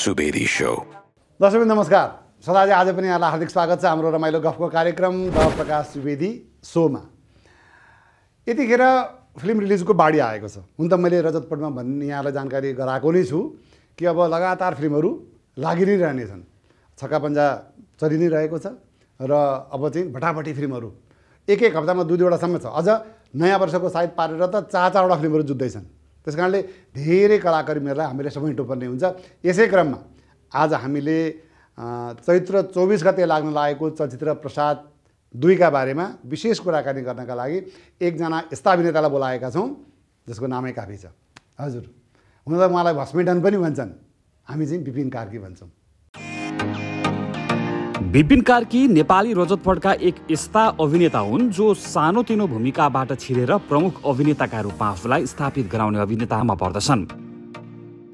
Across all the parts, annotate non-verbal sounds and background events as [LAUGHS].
Subedi so दर्शक नमस्कार सदाजी आज पनि यहाँलाई हार्दिक स्वागत छ हाम्रो रमाइलो गफको कार्यक्रम द प्रकाश सुवेदी सोमा यतिखेर फिल्म रिलिजको बाढी आएको छ हुन त मैले रजतपटमा भन्ने यहाँलाई जानकारी गराएको नै छु कि अब लगातार फिल्महरू लागि नै रहनेछन् छक्का पन्जा चलि नै रहेको छ र अब चाहिँ भटाभटी फिल्महरू एक एक हप्तामा दुई दुईवटासम्म छ अझ नयाँ वर्षको सायद पारेर त चार चारवटा फिल्महरू जुत्दैछन् त्यस कारणले धेरै कलाकर्मीहरूलाई हामीले समेट्नुपर्ने हुन्छ यसै क्रममा आज हामीले चैत्र चौबिस गते लाग्न लागेको चलचित्र प्रसाद दुईका बारेमा विशेष कुराकानी गर्नका लागि एकजना यस्ता अभिनेतालाई बोलाएका छौँ जसको नामै काफी छ हजुर हुन त उहाँलाई भस्मिडन पनि भन्छन् हामी चाहिँ विपिन कार्की भन्छौँ विपिन कार्की नेपाली रजतपटका एक यस्ता अभिनेता हुन् जो सानोतिनो भूमिकाबाट छिरेर प्रमुख अभिनेताका रूपमा आफूलाई स्थापित गराउने अभिनेतामा पर्दछन्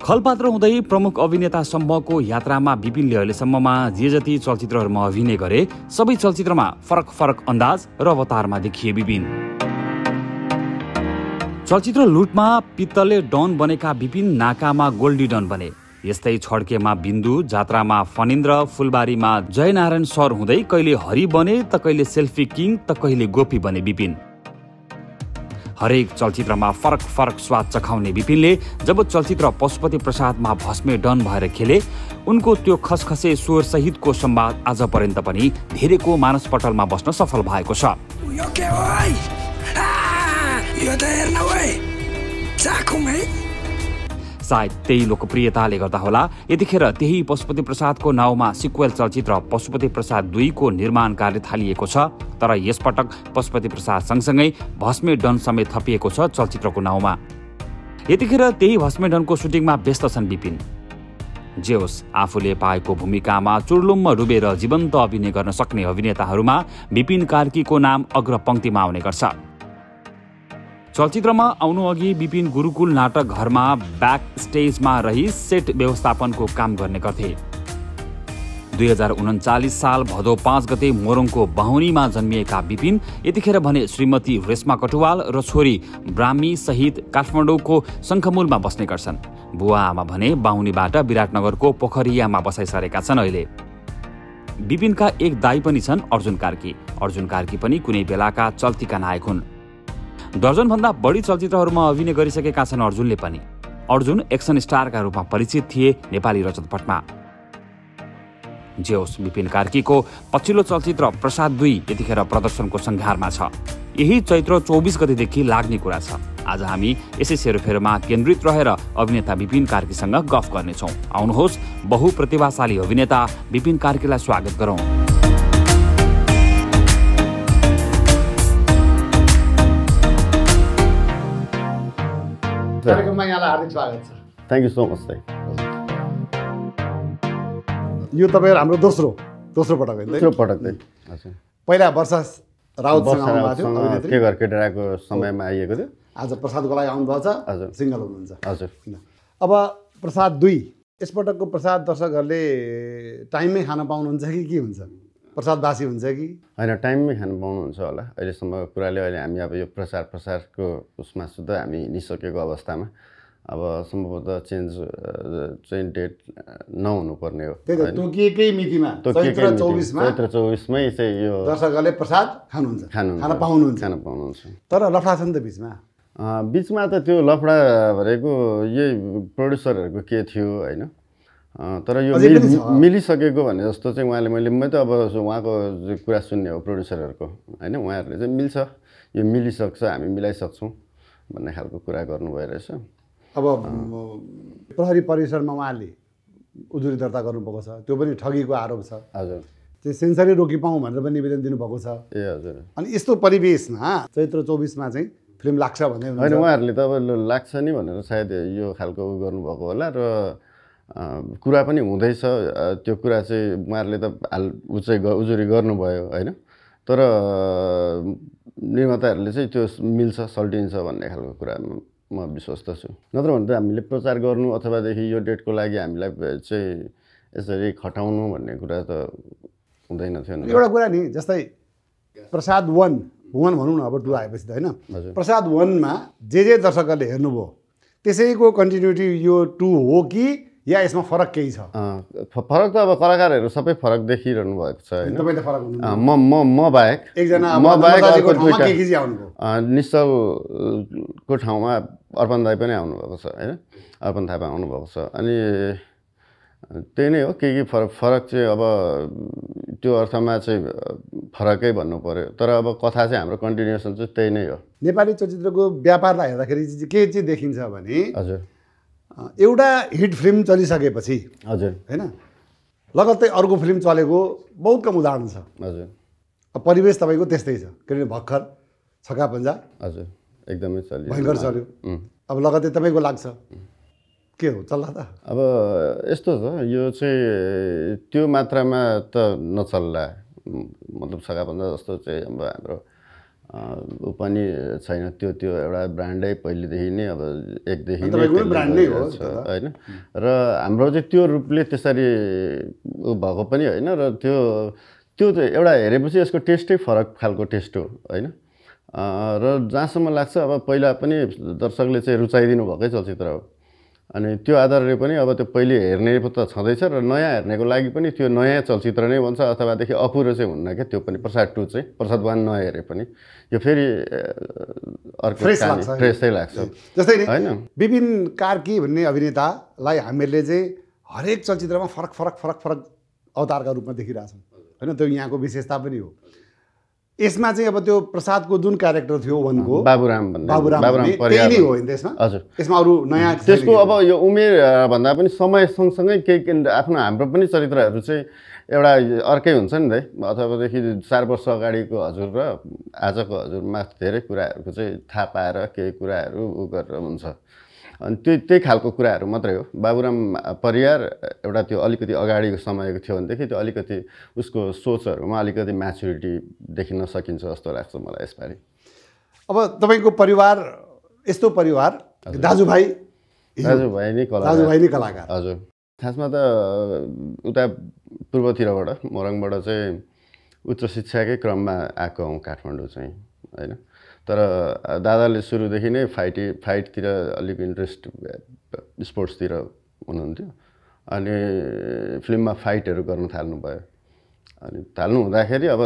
खलपात्र हुँदै प्रमुख अभिनेतासम्मको यात्रामा विपिनले अहिलेसम्ममा जे जति चलचित्रहरूमा अभिनय गरे सबै चलचित्रमा फरक फरक अन्दाज र अवतारमा देखिए विपिन चलचित्र लुटमा पित्तले डन बनेका विपिन नाकामा गोल्डी डन बने यस्तै छड्केमा बिन्दु जात्रामा फनिन्द्र फुलबारीमा जयनारायण सर हुँदै कहिले हरि बने त कहिले सेल्फी किङ त कहिले गोपी बने विपिन हरेक चलचित्रमा फरक फरक स्वाद चखाउने विपिनले जब चलचित्र पशुपति प्रसादमा भस्मे डन भएर खेले उनको त्यो खसखसे स्वर सहितको संवाद आज पर्यन्त पनि धेरैको मानसपटलमा बस्न सफल भएको छ सायद त्यही लोकप्रियताले गर्दा होला यतिखेर त्यही पशुपति प्रसादको नाउँमा सिक्वेल चलचित्र पशुपति प्रसाद दुईको निर्माण कार्य थालिएको छ तर यसपटक पशुपति प्रसाद सँगसँगै भस्मे डन समेत थपिएको छ चलचित्रको नाउँमा यतिखेर त्यही भस्मे डनको सुटिङमा व्यस्त छन् विपिन जे होस् आफूले पाएको भूमिकामा चुर्लुम्म डुबेर जीवन्त अभिनय गर्न सक्ने अभिनेताहरूमा विपिन कार्कीको नाम अग्रपङ्क्तिमा आउने गर्छ चलचित्रमा आउनु अघि विपिन गुरुकुल नाटक घरमा ब्याक स्टेजमा रही सेट व्यवस्थापनको काम गर्ने गर्थे दुई हजार उन्चालिस साल भदौ पाँच गते मोरङको बाहुनीमा जन्मिएका विपिन यतिखेर भने श्रीमती रेश्मा कटुवाल र छोरी ब्राह्मी सहित काठमाडौँको शङ्खमूलमा बस्ने गर्छन् बुवा आमा भने बाहुनीबाट विराटनगरको पोखरियामा बसाइसरेका छन् अहिले विपिनका एक दाई पनि छन् अर्जुन कार्की अर्जुन कार्की पनि कुनै बेलाका चल्तीका नायक हुन् दर्जनभन्दा बढी चलचित्रहरूमा अभिनय गरिसकेका छन् अर्जुनले पनि अर्जुन एक्सन स्टारका रूपमा परिचित थिए नेपाली रजत जे होस् विपिन कार्कीको पछिल्लो चलचित्र प्रसाद दुई यतिखेर प्रदर्शनको सङ्घारमा छ यही चैत्र चौबिस गतिदेखि लाग्ने कुरा छ आज हामी यसै सेरोफेरोमा केन्द्रित रहेर अभिनेता विपिन कार्कीसँग गफ गर्नेछौँ आउनुहोस् बहुप्रतिभाशाली अभिनेता विपिन कार्कीलाई स्वागत गरौँ कार्यक्रममा यहाँलाई हार्दिक स्वागत छ thank you so much sir यो तपाईँहरू हाम्रो दोस्रो दोस्रो पटक दोस्रो पटक पहिला वर्ष राउत के घर समयमा आइएको थियो आज प्रसादको लागि आउनुभएको छ हजुर सिङ्गल हुनुहुन्छ हजुर अब प्रसाद दुई यसपटकको प्रसाद दर्शकहरूले टाइममै खान पाउनुहुन्छ कि के हुन्छ प्रसाद बासी हुन्छ कि होइन टाइममै खानु पाउनुहुन्छ होला अहिलेसम्मको कुराले अहिले हामी अब यो प्रचार प्रसारको उसमा सुधा हामी हिँडिसकेको अवस्थामा अब सम्भवतः चेन्ज चाहिँ डेट नहुनुपर्ने हो तोकिएकै मितिमा चैत्र चौबिसमै चाहिँ यो दर्शकहरूले प्रसाद खानुहुन्छ खानु पाउनुहुन्छ खान पाउनुहुन्छ तर लफडा छ नि त बिचमा बिचमा त त्यो लफडा भनेको यही प्रड्युसरहरूको के थियो होइन तर यो मिलिसकेको भने जस्तो चाहिँ उहाँले मैले मै त अब उहाँको कुरा सुन्ने हो प्रड्युसरहरूको होइन उहाँहरूले चाहिँ मिल्छ यो मिलिसक्छ हामी मिलाइसक्छौँ भन्ने खालको कुरा गर्नुभयो रहेछ अब प्रहरी परिसरमा उहाँले उजुरी दर्ता गर्नुभएको छ त्यो पनि ठगीको आरोप छ हजुर त्यो सेन्सरै रोकिपाउँ भनेर पनि निवेदन दिनुभएको छ ए हजुर अनि यस्तो परिवेशमा चैत्र चौबिसमा चाहिँ फिल्म लाग्छ भन्दै होइन उहाँहरूले त अब लाग्छ नि भनेर सायद यो खालको गर्नुभएको होला र कुरा पनि हुँदैछ त्यो कुरा चाहिँ उहाँहरूले त हाल चाहिँ उजुरी गर्नुभयो होइन तर निर्माताहरूले चाहिँ त्यो मिल्छ सल्टिन्छ भन्ने खालको कुरा म विश्वस्त छु नत्र भने त हामीले प्रचार गर्नु अथवादेखि यो डेटको लागि हामीलाई चाहिँ यसरी खटाउनु भन्ने कुरा त हुँदैन थियो एउटा कुरा नि जस्तै प्रसाद वान भुवन भनौँ न अब टु आएपछि त होइन प्रसाद वानमा जे जे दर्शकहरूले हेर्नुभयो त्यसैको कन्टिन्युटी यो टु हो कि या यसमा फरक केही छ फरक त अब कलाकारहरू सबै फरक देखिरहनु भएको छ म म म बाहेक निश्चलको ठाउँमा अर्पण दाई पनि आउनुभएको छ होइन अर्पण थापा आउनुभएको छ अनि त्यही नै हो के के फरक फरक चाहिँ अब त्यो अर्थमा चाहिँ फरकै भन्नु पऱ्यो तर अब कथा चाहिँ हाम्रो कन्टिन्युसन चाहिँ त्यही नै हो नेपाली चलचित्रको व्यापारलाई हेर्दाखेरि के चाहिँ देखिन्छ भने हजुर एउटा हिट फिल्म चलिसकेपछि हजुर होइन लगत्तै अर्को फिल्म चलेको बहुत कम उदाहरण छ हजुर परिवेश तपाईँको त्यस्तै छ किनभने भर्खर छका पन्जा हजुर एकदमै चल्यो भयङ्कर चल्यो अब लगत्तै तपाईँको लाग्छ के हो चल्ला त अब यस्तो छ यो चाहिँ त्यो मात्रामा त नचल्ला मतलब सघाभन्दा जस्तो चाहिँ अब हाम्रो ऊ पनि छैन त्यो त्यो एउटा ब्रान्डै पहिलेदेखि नै अब एकदेखि नै होइन र हाम्रो चाहिँ त्यो रूपले त्यसरी ऊ भएको पनि होइन र त्यो त्यो एउटा हेरेपछि यसको टेस्टै फरक खालको टेस्ट हो होइन र जहाँसम्म लाग्छ अब पहिला पनि दर्शकले चाहिँ रुचाइदिनु भएकै चलचित्र हो अनि त्यो आधारले पनि अब त्यो पहिले हेर्ने त छँदैछ र नयाँ हेर्नेको लागि पनि त्यो नयाँ चलचित्र नै भन्छ अथवादेखि अपुरो चाहिँ हुन्न क्या त्यो पनि प्रसाद टू चाहिँ प्रसाद वान नहेरे पनि यो फेरि अर्को फ्रेसै लाग्छ जस्तै होइन विपिन कार्की भन्ने अभिनेतालाई हामीहरूले चाहिँ हरेक चलचित्रमा फरक फरक फरक फरक अवतारका रूपमा देखिरहेछौँ होइन त्यो यहाँको विशेषता पनि हो यसमा चाहिँ अब त्यो प्रसादको जुन क्यारेक्टर थियो वनको बाबुराम बाबुराम नै हो हजुर यसमा अरू नयाँ त्यसको अब यो उमेर भन्दा पनि समय सँगसँगै केही आफ्नो हाम्रो पनि चरित्रहरू चाहिँ एउटा अर्कै हुन्छ नि त अथवादेखि चार वर्ष अगाडिको हजुर र आजको हजुरमा धेरै कुराहरूको चाहिँ थाहा पाएर केही कुराहरू उ गरेर हुन्छ अनि त्यही त्यही खालको कुराहरू मात्रै हो बाबुराम परियार एउटा त्यो अलिकति अगाडिको समयको थियो भनेदेखि त्यो अलिकति उसको सोचहरूमा अलिकति म्याच्युरिटी देखिन सकिन्छ जस्तो लाग्छ मलाई यसपालि अब तपाईँको परिवार यस्तो परिवार दाजुभाइ दाजुभाइ नै कला दाजुभाइ नै कलाकार हजुर खासमा त उता पूर्वतिरबाट मोरङबाट चाहिँ उच्च शिक्षाकै क्रममा आएको हौँ काठमाडौँ चाहिँ होइन तर दादाले सुरुदेखि नै फाइटी फाइटतिर अलिक इन्ट्रेस्ट स्पोर्ट्सतिर हुनुहुन्थ्यो अनि फिल्ममा फाइटहरू गर्न थाल्नु भयो अनि थाल्नु हुँदाखेरि अब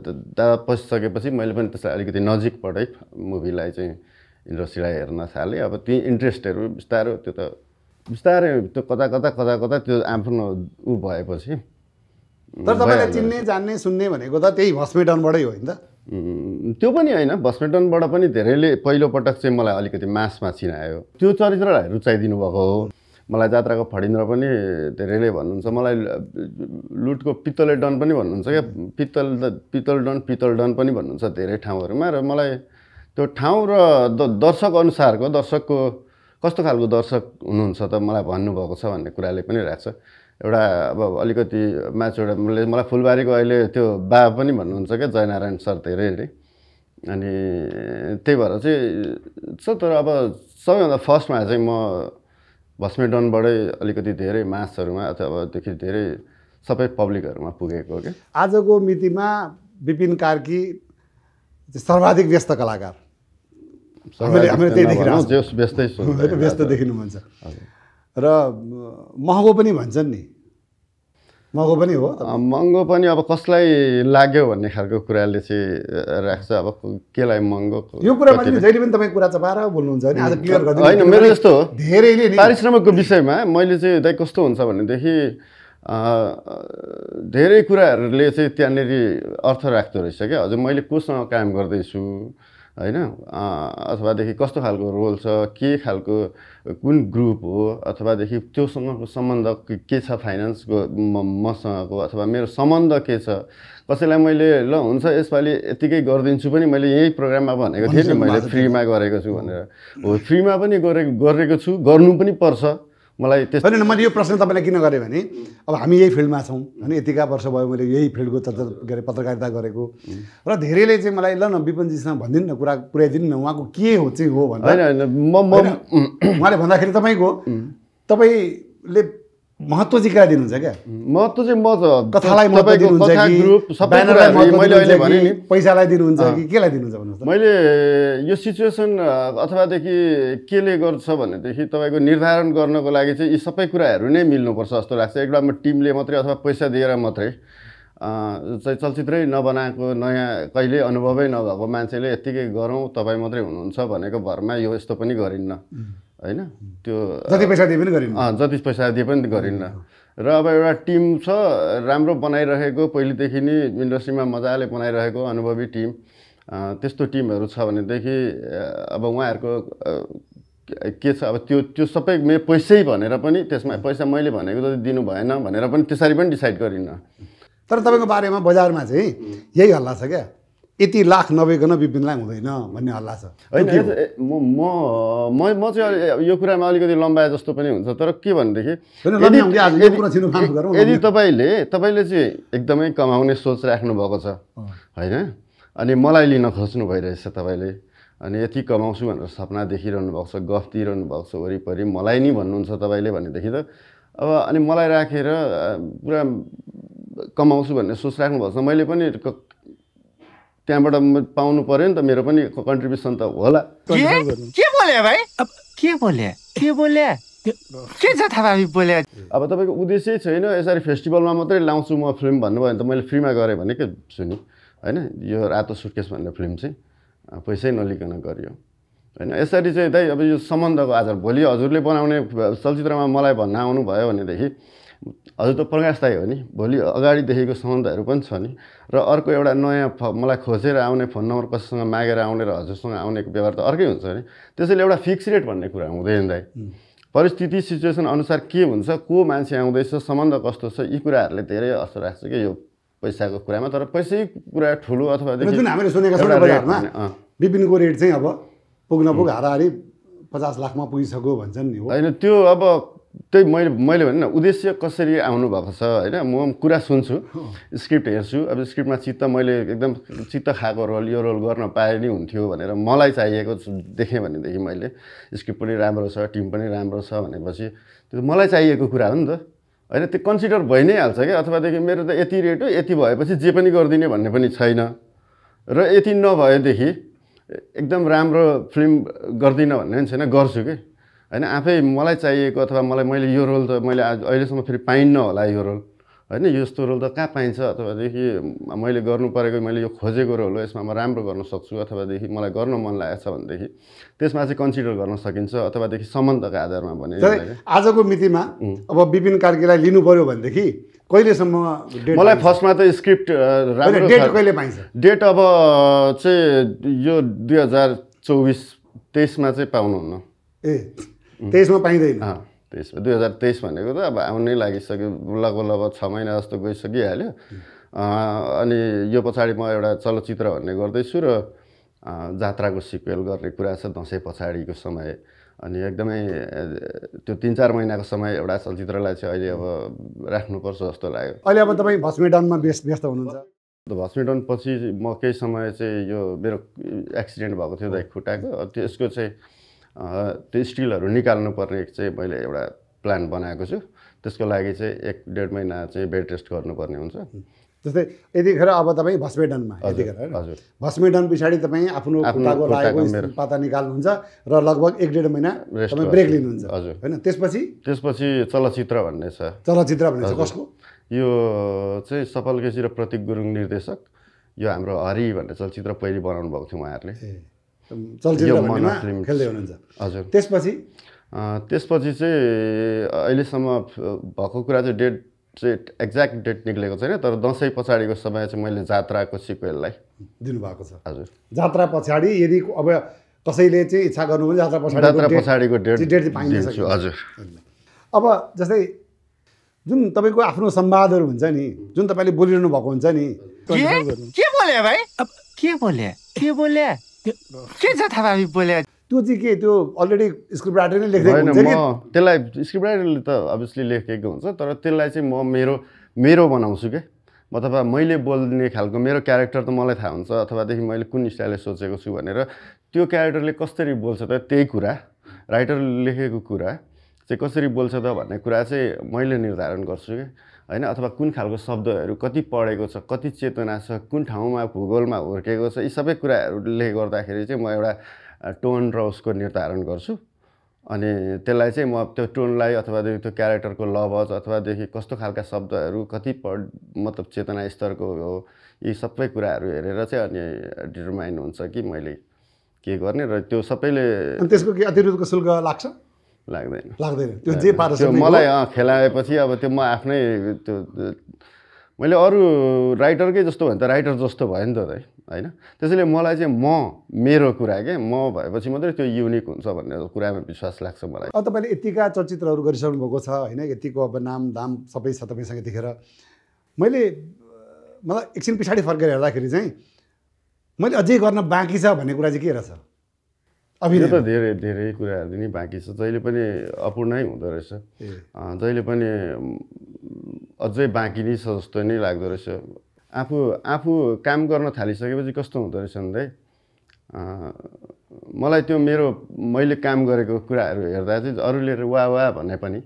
दादा पसिसकेपछि मैले पनि त्यसलाई अलिकति नजिक नजिकबाटै मुभीलाई चाहिँ इन्डस्ट्रीलाई हेर्न थालेँ अब ती इन्ट्रेस्टहरू बिस्तारो त्यो त बिस्तारै त्यो कता कता कता कता त्यो आफ्नो ऊ भएपछि तर तपाईँलाई चिन्ने जान्ने सुन्ने भनेको त त्यही हस्पिटलबाटै हो नि त त्यो पनि होइन बस्मेटनबाट पनि धेरैले पहिलोपटक चाहिँ मलाई अलिकति मासमा चिनायो त्यो चरित्रलाई रुचाइदिनु भएको हो मलाई जात्राको फडिन्द्र पनि धेरैले भन्नुहुन्छ मलाई लुटको पित्तले डन पनि भन्नुहुन्छ क्या पित्तल द पित्तल डन पित्तल डन पनि भन्नुहुन्छ धेरै ठाउँहरूमा र मलाई त्यो ठाउँ र दर्शक अनुसारको दर्शकको कस्तो खालको दर्शक हुनुहुन्छ त मलाई भन्नुभएको छ भन्ने कुराले पनि राख्छ एउटा अब अलिकति माथि एउटा मलाई फुलबारीको अहिले त्यो बा पनि भन्नुहुन्छ क्या जयनारायण सर धेरै अनि त्यही भएर चाहिँ छ तर अब सबैभन्दा फर्स्टमा चाहिँ म भस्मेडनबाटै अलिकति धेरै मासहरूमा अथवा देखि धेरै सबै पब्लिकहरूमा पुगेको के आजको मितिमा विपिन कार्की सर्वाधिक व्यस्त कलाकार [LAUGHS] व्यस्त देखिनुहुन्छ र महँगो पनि भन्छन् नि महँगो पनि हो महँगो पनि अब कसलाई लाग्यो भन्ने खालको कुराले चाहिँ राख्छ अब केलाई महँगो यो कुरामा जहिले पनि तपाईँ कुरा चपाएर बोल्नुहुन्छ होइन मेरो यस्तो हो धेरैले पारिश्रमिकको विषयमा मैले चाहिँ दाइ कस्तो हुन्छ भनेदेखि धेरै कुराहरूले चाहिँ त्यहाँनिर अर्थ राख्दो रहेछ क्या हजुर मैले कोसँग काम गर्दैछु होइन अथवादेखि कस्तो खालको रोल छ के खालको कुन ग्रुप हो अथवादेखि त्योसँगको सम्बन्ध के छ फाइनेन्सको मसँगको अथवा मेरो सम्बन्ध के छ कसैलाई मैले ल हुन्छ यसपालि यतिकै गरिदिन्छु पनि मैले यही प्रोग्राममा भनेको थिएँ नि मैले फ्रीमा गरेको छु भनेर हो फ्रीमा पनि गरेको गरेको छु गर्नु पनि पर्छ मलाई त्यस्तो होइन मैले यो प्रश्न तपाईँलाई किन गरेँ भने अब हामी यही फिल्डमा छौँ होइन यतिका वर्ष भयो मैले यही फिल्डको चर्चा के अरे पत्रकारिता गरेको र धेरैले चाहिँ मलाई ल न विपनजीसँग भनिदिनु न कुरा पुऱ्याइदिनु न उहाँको के हो चाहिँ हो भनेर होइन म उहाँले भन्दाखेरि तपाईँको तपाईँले महत्त्व चाहिँ कहाँ दिनुहुन्छ क्या महत्त्व चाहिँ म कथालाई महत्त्व दिनुहुन्छ कि ग्रुप मैले अहिले भने नि पैसालाई दिनुहुन्छ कि केलाई दिनुहुन्छ भन्नुहोस् मैले यो सिचुएसन अथवादेखि केले गर्छ भनेदेखि तपाईँको निर्धारण गर्नको लागि चाहिँ यी सबै कुराहरू नै मिल्नुपर्छ जस्तो लाग्छ एकदम टिमले मात्रै अथवा पैसा दिएर मात्रै चाहिँ चलचित्रै नबनाएको नयाँ कहिले अनुभवै नभएको मान्छेले यत्तिकै गरौँ तपाईँ मात्रै हुनुहुन्छ भनेको भरमा यो यस्तो पनि गरिन्न होइन त्यो जति पैसा दिए पनि गरिन् जति पैसा दिए पनि गरिन्न र अब एउटा टिम छ राम्रो बनाइरहेको पहिलेदेखि नै इन्डस्ट्रीमा मजाले बनाइरहेको अनुभवी टिम त्यस्तो टिमहरू छ भनेदेखि अब उहाँहरूको के छ अब त्यो त्यो सबै मे पैसै भनेर पनि त्यसमा पैसा मैले भनेको जति दिनु भएन भनेर पनि त्यसरी पनि डिसाइड गरिनँ तर तपाईँको बारेमा बजारमा चाहिँ यही हल्ला छ क्या यति लाख नभइकन विपिनलाई हुँदैन भन्ने हल्ला छ होइन म म म चाहिँ यो कुरामा अलिकति लम्बाए जस्तो पनि हुन्छ तर के भनेदेखि यदि तपाईँले तपाईँले चाहिँ एकदमै कमाउने सोच राख्नु भएको छ होइन अनि मलाई लिन खोज्नु भइरहेछ तपाईँले अनि यति कमाउँछु भनेर सपना देखिरहनु भएको छ गफ दिइरहनु भएको छ वरिपरि मलाई नि भन्नुहुन्छ तपाईँले भनेदेखि त अब अनि मलाई राखेर पुरा कमाउँछु भन्ने सोच राख्नु भएको छ मैले पनि त्यहाँबाट पाउनु पर्यो नि त मेरो पनि कन्ट्रिब्युसन त होला के बोल्यो भाइ के बोल्यो के बोल्यो के छ थापा बोल्यो अब तपाईँको उद्देश्य छैन यसरी फेस्टिभलमा मात्रै लाउँछु म फिल्म भन्नुभयो भने त मैले फ्रीमा गरेँ भने के सुने होइन यो रातो सुटकेस भन्ने फिल्म चाहिँ पैसै नलिकन गरियो होइन यसरी चाहिँ त्यही अब यो सम्बन्धको आधार भोलि हजुरले बनाउने चलचित्रमा मलाई भन्न आउनुभयो भनेदेखि हजुर त प्रकाश दाई हो नि भोलि अगाडिदेखिको सम्बन्धहरू पनि छ नि र अर्को एउटा नयाँ फ मलाई खोजेर आउने फोन नम्बर कसैसँग मागेर आउने र हजुरसँग आउने व्यवहार त अर्कै हुन्छ नि त्यसैले एउटा फिक्स रेट भन्ने कुरा हुँदैन दाइ परिस्थिति सिचुएसन अनुसार के हुन्छ को मान्छे आउँदैछ सम्बन्ध कस्तो छ यी कुराहरूले धेरै असर राख्छ कि यो पैसाको कुरामा तर पैसै कुरा ठुलो अथवा जुन रेट चाहिँ अब पुग हाराहारी पचास लाखमा पुगिसक्यो भन्छन् नि होइन त्यो अब त्यही मैले मैले भने उद्देश्य कसरी आउनु भएको छ होइन म कुरा सुन्छु स्क्रिप्ट हेर्छु अब स्क्रिप्टमा चित्त मैले एकदम चित्त खाएको रोल यो रोल गर्न पाए नि हुन्थ्यो भनेर मलाई चाहिएको देखेँ भनेदेखि मैले स्क्रिप्ट पनि राम्रो छ टिम पनि राम्रो छ भनेपछि त्यो मलाई चाहिएको कुरा हो नि त होइन त्यो कन्सिडर भइ नै हाल्छ क्या अथवादेखि मेरो त यति रेट हो यति भएपछि जे पनि गरिदिने भन्ने पनि छैन र यति नभएदेखि एकदम राम्रो फिल्म गर्दिनँ भन्ने पनि छैन गर्छु कि होइन आफै मलाई चाहिएको अथवा मलाई मैले यो रोल त मैले अहिलेसम्म फेरि पाइन्न होला यो रोल होइन यस्तो रोल त कहाँ पाइन्छ अथवादेखि मैले गर्नु परेको मैले यो खोजेको रोल हो यसमा म राम्रो गर्न सक्छु अथवादेखि मलाई गर्न मन लागेको छ भनेदेखि त्यसमा चाहिँ कन्सिडर गर्न सकिन्छ अथवादेखि सम्बन्धको आधारमा भने आजको मितिमा अब विपिन कार्कीलाई लिनु पऱ्यो भनेदेखि कहिलेसम्म मलाई फर्स्टमा त स्क्रिप्ट राम्रो डेट कहिले पाइन्छ डेट अब चाहिँ यो दुई हजार चौबिस तेइसमा चाहिँ पाउनुहुन्न ए तेइसमा पाइँदैन तेइसमा दुई हजार तेइस भनेको त अब आउनै लागिसक्यो लगभग लगभग छ महिना जस्तो गइसकिहाल्यो अनि यो पछाडि म एउटा चलचित्र भन्ने गर्दैछु र जात्राको सिक्वेल गर्ने कुरा छ दसैँ पछाडिको समय अनि एकदमै त्यो तिन चार महिनाको समय एउटा चलचित्रलाई चाहिँ अहिले अब राख्नुपर्छ जस्तो लाग्यो अहिले अब तपाईँ भस्मिडनमा व्यस्त व्यस्त हुनुहुन्छ भस्मिडन पछि म केही समय चाहिँ यो मेरो एक्सिडेन्ट भएको थियो दाइ खुट्टाको त्यसको चाहिँ त्यो स्टिलहरू निकाल्नुपर्ने चाहिँ मैले एउटा प्लान बनाएको छु त्यसको लागि चाहिँ एक डेढ महिना चाहिँ बेड रेस्ट गर्नुपर्ने हुन्छ जस्तै यतिखेर अब तपाईँ भस्मेडनमा यतिखेर हजुर भस्मेडन पछाडि तपाईँ आफ्नो खुट्टाको लागेको पाता निकाल्नुहुन्छ र लगभग एक डेढ महिना तपाईँ ब्रेक लिनुहुन्छ हजुर होइन त्यसपछि त्यसपछि चलचित्र भन्ने छ चलचित्र भन्ने छ कसको यो चाहिँ सफल केसी र प्रतीक गुरुङ निर्देशक यो हाम्रो हरि भन्ने चलचित्र पहिले बनाउनु भएको थियो उहाँहरूले चलचित्र खेल्दै हुनुहुन्छ हजुर त्यसपछि त्यसपछि चाहिँ अहिलेसम्म भएको कुरा चाहिँ डेट चाहिँ एक्ज्याक्ट डेट निक्लेको छैन तर दसैँ पछाडिको समय चाहिँ मैले जात्राको सिक्वेललाई दिनुभएको छ हजुर जात्रा पछाडि यदि अब कसैले चाहिँ इच्छा गर्नु जात्रा पछाडि जात्रा पछाडिको डेट डेट पाइन्छ हजुर अब जस्तै जुन तपाईँको आफ्नो संवादहरू हुन्छ नि जुन तपाईँले बोलिरहनु भएको हुन्छ नि के भाइ के के के छ थापा बोले त्यो चाहिँ के त्यो अलरेडी स्क्रिप्ट राइटरले लेखेको हुन्छ म त्यसलाई स्क्रिप्ट राइटरले त अभियसली लेखेको हुन्छ तर त्यसलाई चाहिँ म मेरो मेरो बनाउँछु क्या अथवा मैले बोल्ने खालको मेरो क्यारेक्टर त मलाई थाहा हुन्छ अथवादेखि मैले कुन स्टाइलले सोचेको छु भनेर त्यो क्यारेक्टरले कसरी बोल्छ त त्यही कुरा राइटरले लेखेको कुरा चाहिँ कसरी बोल्छ त भन्ने कुरा चाहिँ मैले निर्धारण गर्छु कि होइन अथवा कुन खालको शब्दहरू कति पढेको छ कति चेतना छ कुन ठाउँमा भूगोलमा हुर्केको छ यी सबै कुराहरूले गर्दाखेरि चाहिँ म एउटा टोन र उसको निर्धारण गर्छु अनि त्यसलाई चाहिँ म त्यो टोनलाई अथवादेखि त्यो क्यारेक्टरको लभज अथवादेखि कस्तो खालका शब्दहरू कति पढ मतलब चेतना स्तरको हो यी सबै कुराहरू हेरेर चाहिँ अनि डिटरमाइन हुन्छ कि मैले के गर्ने र त्यो सबैले त्यसको के अतिरिक्तको शुल्क लाग्छ लाग्दैन लाग्दैन त्यो जे त्यो मलाई खेलाएपछि अब त्यो म आफ्नै त्यो मैले अरू राइटरकै जस्तो भने त राइटर जस्तो भयो नि त होइन त्यसैले मलाई चाहिँ म मेरो कुरा के म भएपछि मात्रै त्यो युनिक हुन्छ भन्ने कुरामा विश्वास लाग्छ मलाई अब तपाईँले यतिका चलचित्रहरू गरिसक्नु भएको छ होइन यतिको अब नाम दाम सबै छ तपाईँसँग देखेर मैले मलाई एकछिन पछाडि फर्केर हेर्दाखेरि चाहिँ मैले अझै गर्न बाँकी छ भन्ने कुरा चाहिँ के रहेछ अभिनय त धेरै धेरै कुराहरू नै बाँकी छ जहिले पनि अपूर्णै हुँदो रहेछ जहिले पनि अझै बाँकी नै छ जस्तो नै लाग्दो रहेछ आफू आफू काम गर्न थालिसकेपछि कस्तो हुँदो रहेछ भन्दै मलाई त्यो मेरो मैले काम गरेको कुराहरू हेर्दा चाहिँ अरूले वा वा भने पनि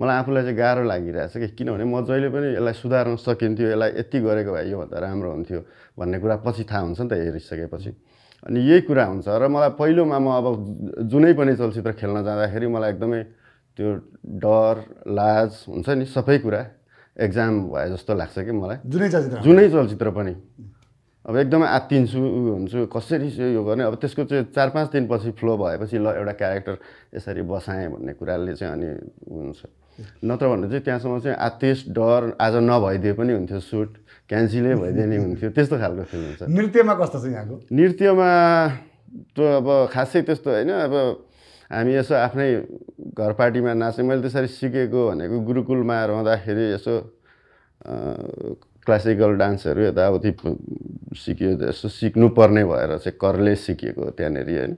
मलाई आफूलाई चाहिँ गाह्रो लागिरहेछ कि किनभने म जहिले पनि यसलाई सुधार्न सकिन्थ्यो यसलाई यति गरेको भए योभन्दा राम्रो हुन्थ्यो भन्ने कुरा पछि थाहा हुन्छ नि त हेरिसकेपछि अनि यही कुरा हुन्छ र मलाई पहिलोमा म अब जुनै पनि चलचित्र खेल्न जाँदाखेरि मलाई एकदमै त्यो डर लाज हुन्छ नि सबै कुरा एक्जाम भए जस्तो लाग्छ कि मलाई जुनै चलचित्र जुनै चलचित्र पनि अब एकदमै आत्तिन्छु उयो हुन्छु कसरी चाहिँ यो गर्ने अब त्यसको चाहिँ चार पाँच दिनपछि फ्लो भएपछि ल एउटा क्यारेक्टर यसरी बसाएँ भन्ने कुराले चाहिँ अनि हुन्छ नत्र भने चाहिँ त्यहाँसम्म चाहिँ आत्तिस डर आज नभइदिए पनि हुन्थ्यो सुट क्यान्सिले भइदिने हुन्थ्यो त्यस्तो खालको फिल्म हुन्छ नृत्यमा कस्तो छ यहाँको नृत्यमा त अब खासै त्यस्तो होइन अब हामी यसो आफ्नै घर पार्टीमा नाच्यौँ मैले त्यसरी सिकेको भनेको गुरुकुलमा रहँदाखेरि यसो क्लासिकल डान्सहरू यताउति सिकियो यसो सिक्नुपर्ने भएर चाहिँ करले सिकेको त्यहाँनिर होइन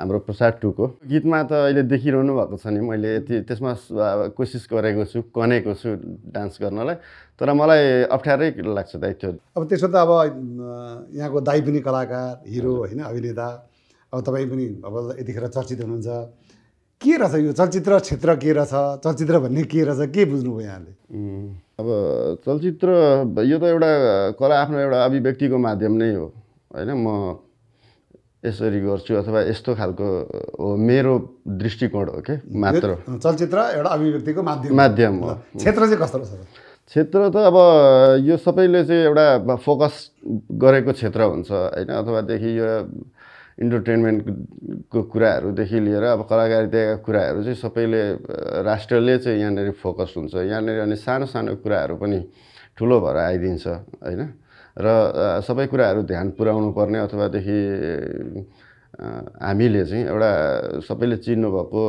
हाम्रो प्रसाद टुको गीतमा त अहिले देखिरहनु भएको छ नि मैले यति त्यसमा कोसिस गरेको छु कनेको छु डान्स गर्नलाई तर मलाई अप्ठ्यारै लाग्छ दाइ त्यो अब त्यसो त अब यहाँको दाइ पनि कलाकार हिरो होइन अभिनेता अब तपाईँ पनि अब यतिखेर चर्चित हुनुहुन्छ के रहेछ यो चलचित्र क्षेत्र के रहेछ चलचित्र भन्ने के रहेछ के बुझ्नुभयो यहाँले अब चलचित्र यो त एउटा कला आफ्नो एउटा अभिव्यक्तिको माध्यम नै हो होइन म यसरी गर्छु अथवा यस्तो खालको हो मेरो दृष्टिकोण हो कि मात्र चलचित्र एउटा अभिव्यक्तिको माध्यम माध्यम हो क्षेत्र चाहिँ कस्तो रहेछ क्षेत्र त अब यो सबैले चाहिँ एउटा फोकस गरेको क्षेत्र हुन्छ होइन अथवादेखि यो इन्टरटेन्मेन्टको कुराहरूदेखि लिएर अब कलाकारिताका कुराहरू चाहिँ सबैले राष्ट्रले चाहिँ यहाँनिर फोकस हुन्छ यहाँनिर अनि सानो सानो कुराहरू पनि ठुलो भएर आइदिन्छ होइन र सबै कुराहरू ध्यान पुर्याउनु पर्ने अथवादेखि हामीले चाहिँ एउटा सबैले चिन्नुभएको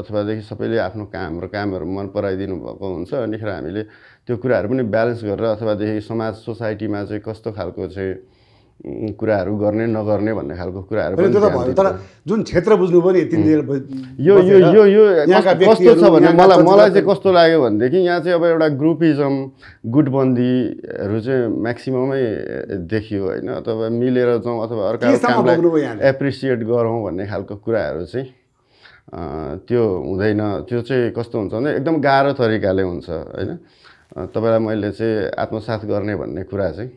अथवादेखि सबैले आफ्नो काम र कामहरू मन पराइदिनु भएको हुन्छ अनिखेर हामीले त्यो कुराहरू पनि ब्यालेन्स गरेर अथवादेखि समाज सोसाइटीमा चाहिँ कस्तो खालको चाहिँ कुराहरू गर्ने नगर्ने भन्ने खालको कुराहरू तर जुन क्षेत्र बुझ्नु पऱ्यो यो यो यो यो कस्तो छ भने मलाई मलाई चाहिँ कस्तो लाग्यो भनेदेखि यहाँ चाहिँ अब एउटा ग्रुपिजम गुटबन्दीहरू चाहिँ म्याक्सिममै देखियो होइन अथवा मिलेर जाउँ अथवा अर्का एप्रिसिएट गरौँ भन्ने खालको कुराहरू चाहिँ त्यो हुँदैन त्यो चाहिँ कस्तो हुन्छ भने एकदम गाह्रो तरिकाले हुन्छ होइन तपाईँलाई मैले चाहिँ आत्मसाथ गर्ने भन्ने कुरा चाहिँ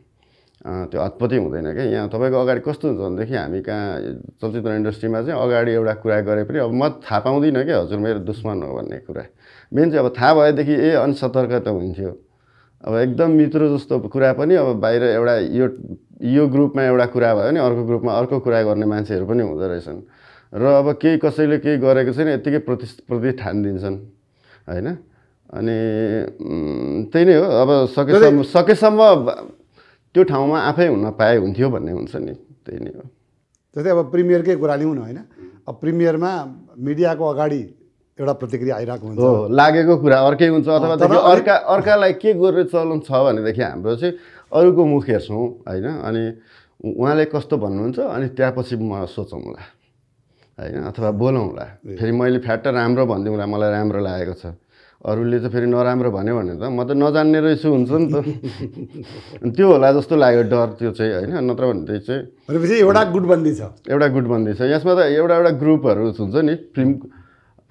त्यो हतपति हुँदैन क्या यहाँ तपाईँको अगाडि कस्तो हुन्छ भनेदेखि हामी कहाँ चलचित्र इन्डस्ट्रीमा चाहिँ अगाडि एउटा कुरा गरे पनि अब म थाहा पाउँदिनँ क्या हजुर मेरो दुश्मन हो भन्ने कुरा मेन चाहिँ अब थाहा भएदेखि ए अनि सतर्क त हुन्थ्यो अब एकदम मित्र जस्तो कुरा पनि अब बाहिर एउटा यो यो ग्रुपमा एउटा कुरा भयो भने अर्को ग्रुपमा अर्को कुरा गर्ने मान्छेहरू पनि हुँदो रहेछन् र अब केही कसैले केही गरेको छैन यत्तिकै प्रति प्रति ठानिदिन्छन् होइन अनि त्यही नै हो अब सकेसम्म सकेसम्म त्यो ठाउँमा आफै हुन पाए हुन्थ्यो भन्ने हुन्छ नि त्यही नै हो जस्तै अब प्रिमियरकै कुरा लिउँ न होइन अब प्रिमियरमा मिडियाको अगाडि एउटा प्रतिक्रिया आइरहेको हुन्छ लागेको कुरा अर्कै हुन्छ अथवा अर्का अर्कालाई के गरेर चलन छ भनेदेखि हाम्रो चाहिँ अरूको मुख हेर्छौँ होइन अनि उहाँले कस्तो भन्नुहुन्छ अनि त्यहाँ पछि म सोचौँला होइन अथवा बोलाउँला फेरि मैले फ्याट राम्रो भनिदिउँला मलाई राम्रो लागेको छ अरूले त फेरि नराम्रो भन्यो भने त म त नजान्ने रहेछु हुन्छ नि त त्यो होला जस्तो लाग्यो डर त्यो चाहिँ होइन नत्र भनेदेखि चाहिँ एउटा गुटबन्दी छ एउटा गुटबन्दी छ यसमा त एउटा एउटा ग्रुपहरू हुन्छ नि फिल्म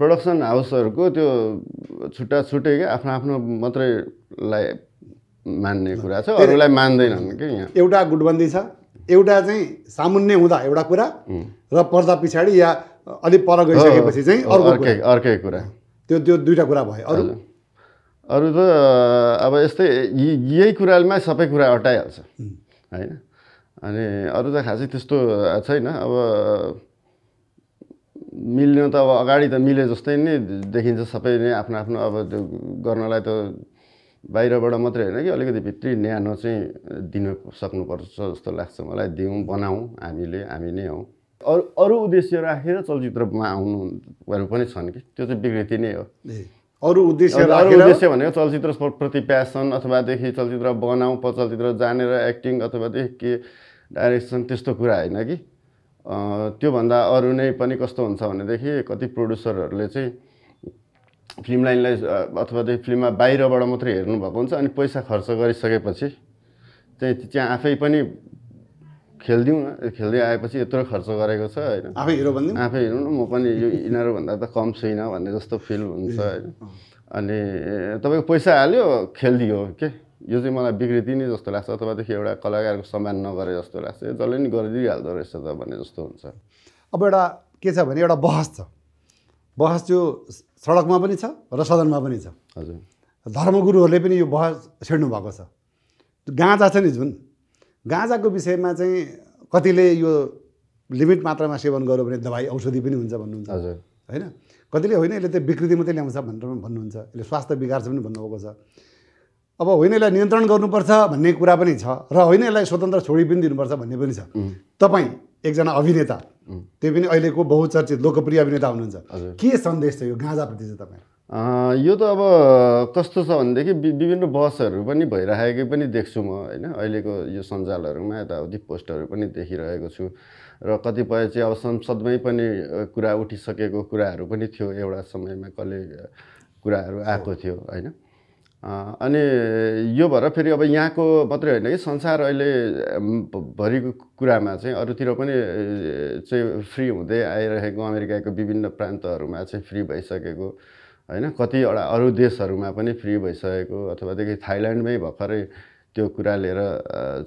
प्रडक्सन हाउसहरूको त्यो छुट्टा छुट्टै क्या आफ्नो आफ्नो मात्रैलाई मान्ने कुरा छ अरूलाई मान्दैनन् कि यहाँ एउटा गुटबन्दी छ एउटा चाहिँ सामुन्ने हुँदा एउटा कुरा र पर्दा पछाडि या अलिक पर गइसकेपछि चाहिँ अर्कै अर्कै कुरा त्यो त्यो दुइटा कुरा भयो अरू अरू त अब यस्तै यही कुरामा सबै कुरा अटाइहाल्छ होइन अनि अरू त खासै त्यस्तो छैन अब मिल्नु त अब अगाडि त मिले जस्तै नै देखिन्छ सबै नै आफ्नो आफ्नो अब त्यो गर्नलाई त बाहिरबाट मात्रै होइन कि अलिकति भित्री न्यानो चाहिँ दिनु सक्नुपर्छ जस्तो लाग्छ मलाई दिउँ बनाऊँ हामीले हामी नै हौँ अरू अरू उद्देश्य राखेर चलचित्रमा आउनुहरू पनि छन् कि त्यो चाहिँ विकृति नै हो अरू उद्देश्य अरू उद्देश्य भनेको चलचित्र प्रति प्यासन अथवादेखि चलचित्र बनाऊ चलचित्र जानेर एक्टिङ अथवादेखि के डाइरेक्सन त्यस्तो कुरा होइन कि त्योभन्दा अरू नै पनि कस्तो हुन्छ भनेदेखि कति प्रड्युसरहरूले चाहिँ फिल्म लाइनलाई अथवादेखि फिल्ममा बाहिरबाट मात्रै हेर्नुभएको हुन्छ अनि पैसा खर्च गरिसकेपछि चाहिँ त्यहाँ आफै पनि खेलिदिउँ न खेल्दै आएपछि यत्रो खर्च गरेको छ होइन आफै हिरो भन्दै आफै हिँडौँ न म पनि यो यिनीहरूभन्दा त कम छुइनँ भन्ने जस्तो फिल हुन्छ होइन अनि तपाईँको पैसा हाल्यो खेलिदियो के यो चाहिँ मलाई बिग्रिदिने जस्तो लाग्छ तपाईँदेखि एउटा कलाकारको सम्मान नगरे जस्तो लाग्छ जसले नि गरिदिइहाल्दो रहेछ त भन्ने जस्तो हुन्छ अब एउटा के छ भने एउटा बहस छ बहस त्यो सडकमा पनि छ र सदनमा पनि छ हजुर धर्मगुरुहरूले पनि यो बहस छेड्नु भएको छ गाँजा छ नि जुन गाँजाको विषयमा चाहिँ कतिले यो लिमिट मात्रामा सेवन गर्यो भने दबाई औषधि पनि हुन्छ भन्नुहुन्छ हजुर होइन कतिले होइन यसले त विकृति मात्रै ल्याउँछ भनेर पनि भन्नुहुन्छ यसले स्वास्थ्य बिगार्छ पनि भन्नुभएको छ अब होइन यसलाई नियन्त्रण गर्नुपर्छ भन्ने कुरा पनि छ र होइन यसलाई स्वतन्त्र छोडी पनि दिनुपर्छ भन्ने पनि छ तपाईँ एकजना अभिनेता त्यो पनि अहिलेको बहुचर्चित लोकप्रिय अभिनेता हुनुहुन्छ के सन्देश छ यो गाँजाप्रति चाहिँ तपाईँ यो त अब कस्तो छ भनेदेखि विभिन्न बसहरू पनि भइराखेकै पनि देख्छु म होइन अहिलेको यो सञ्जालहरूमा यताउति पोस्टहरू पनि देखिरहेको छु र कतिपय चाहिँ अब संसदमै पनि कुरा उठिसकेको कुराहरू पनि थियो एउटा समयमा कसले कुराहरू आएको थियो होइन अनि यो भएर फेरि अब यहाँको मात्रै होइन कि संसार अहिले भरिको कुरामा चाहिँ अरूतिर पनि चाहिँ फ्री हुँदै आइरहेको अमेरिकाको विभिन्न प्रान्तहरूमा चाहिँ फ्री भइसकेको होइन कतिवटा अरू देशहरूमा पनि फ्री भइसकेको अथवादेखि थाइल्यान्डमै भर्खरै त्यो कुरा लिएर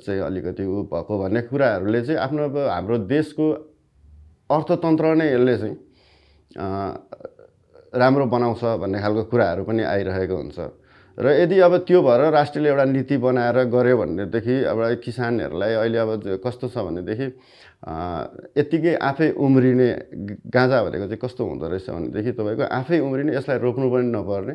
चाहिँ अलिकति ऊ भएको भन्ने कुराहरूले चाहिँ आफ्नो अब हाम्रो देशको अर्थतन्त्र नै यसले चाहिँ राम्रो बनाउँछ भन्ने खालको कुराहरू पनि आइरहेको हुन्छ र यदि अब त्यो भएर राष्ट्रले एउटा नीति बनाएर गऱ्यो भनेदेखि अब किसानहरूलाई अहिले अब कस्तो छ भनेदेखि यत्तिकै आफै उम्रिने गाँजा भनेको चाहिँ कस्तो हुँदो रहेछ भनेदेखि तपाईँको आफै उम्रिने यसलाई रोप्नु पनि नपर्ने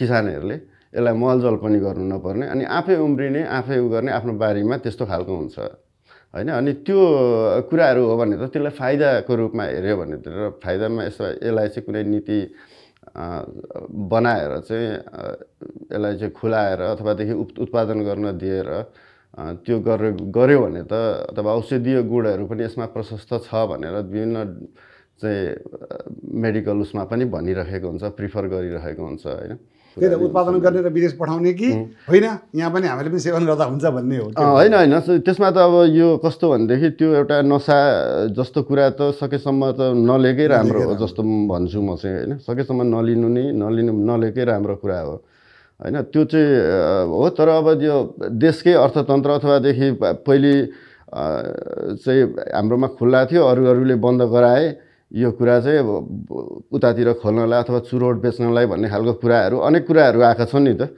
किसानहरूले यसलाई मलजल पनि गर्नु नपर्ने अनि आफै उम्रिने आफै उ गर्ने आफ्नो बारीमा त्यस्तो खालको हुन्छ होइन अनि त्यो कुराहरू हो भने त त्यसलाई फाइदाको रूपमा हेऱ्यो भने त फाइदामा यसलाई यसलाई चाहिँ कुनै नीति बनाएर चाहिँ यसलाई चाहिँ खुलाएर अथवादेखि उत् उत्पादन गर्न दिएर त्यो गरे गऱ्यो भने त अथवा औषधीय गुणहरू पनि यसमा प्रशस्त छ भनेर विभिन्न चाहिँ मेडिकल उसमा पनि भनिरहेको हुन्छ प्रिफर गरिरहेको हुन्छ होइन त्यही त उत्पादन गर्ने र विदेश पठाउने कि होइन यहाँ पनि हामीले पनि सेवन गर्दा हुन्छ भन्ने हो होइन होइन त्यसमा त अब यो कस्तो भनेदेखि त्यो एउटा नसा जस्तो कुरा त सकेसम्म त नलिएकै राम्रो हो जस्तो भन्छु म चाहिँ होइन सकेसम्म नलिनु नै नलिनु नलिएकै राम्रो कुरा हो होइन त्यो चाहिँ हो तर अब यो देशकै अर्थतन्त्र अथवादेखि पहिले चाहिँ हाम्रोमा खुल्ला थियो अरू अरूले बन्द गराए यो कुरा चाहिँ अब उतातिर खोल्नलाई अथवा चुरोट बेच्नलाई भन्ने खालको कुराहरू अनेक कुराहरू आएका छन् नि त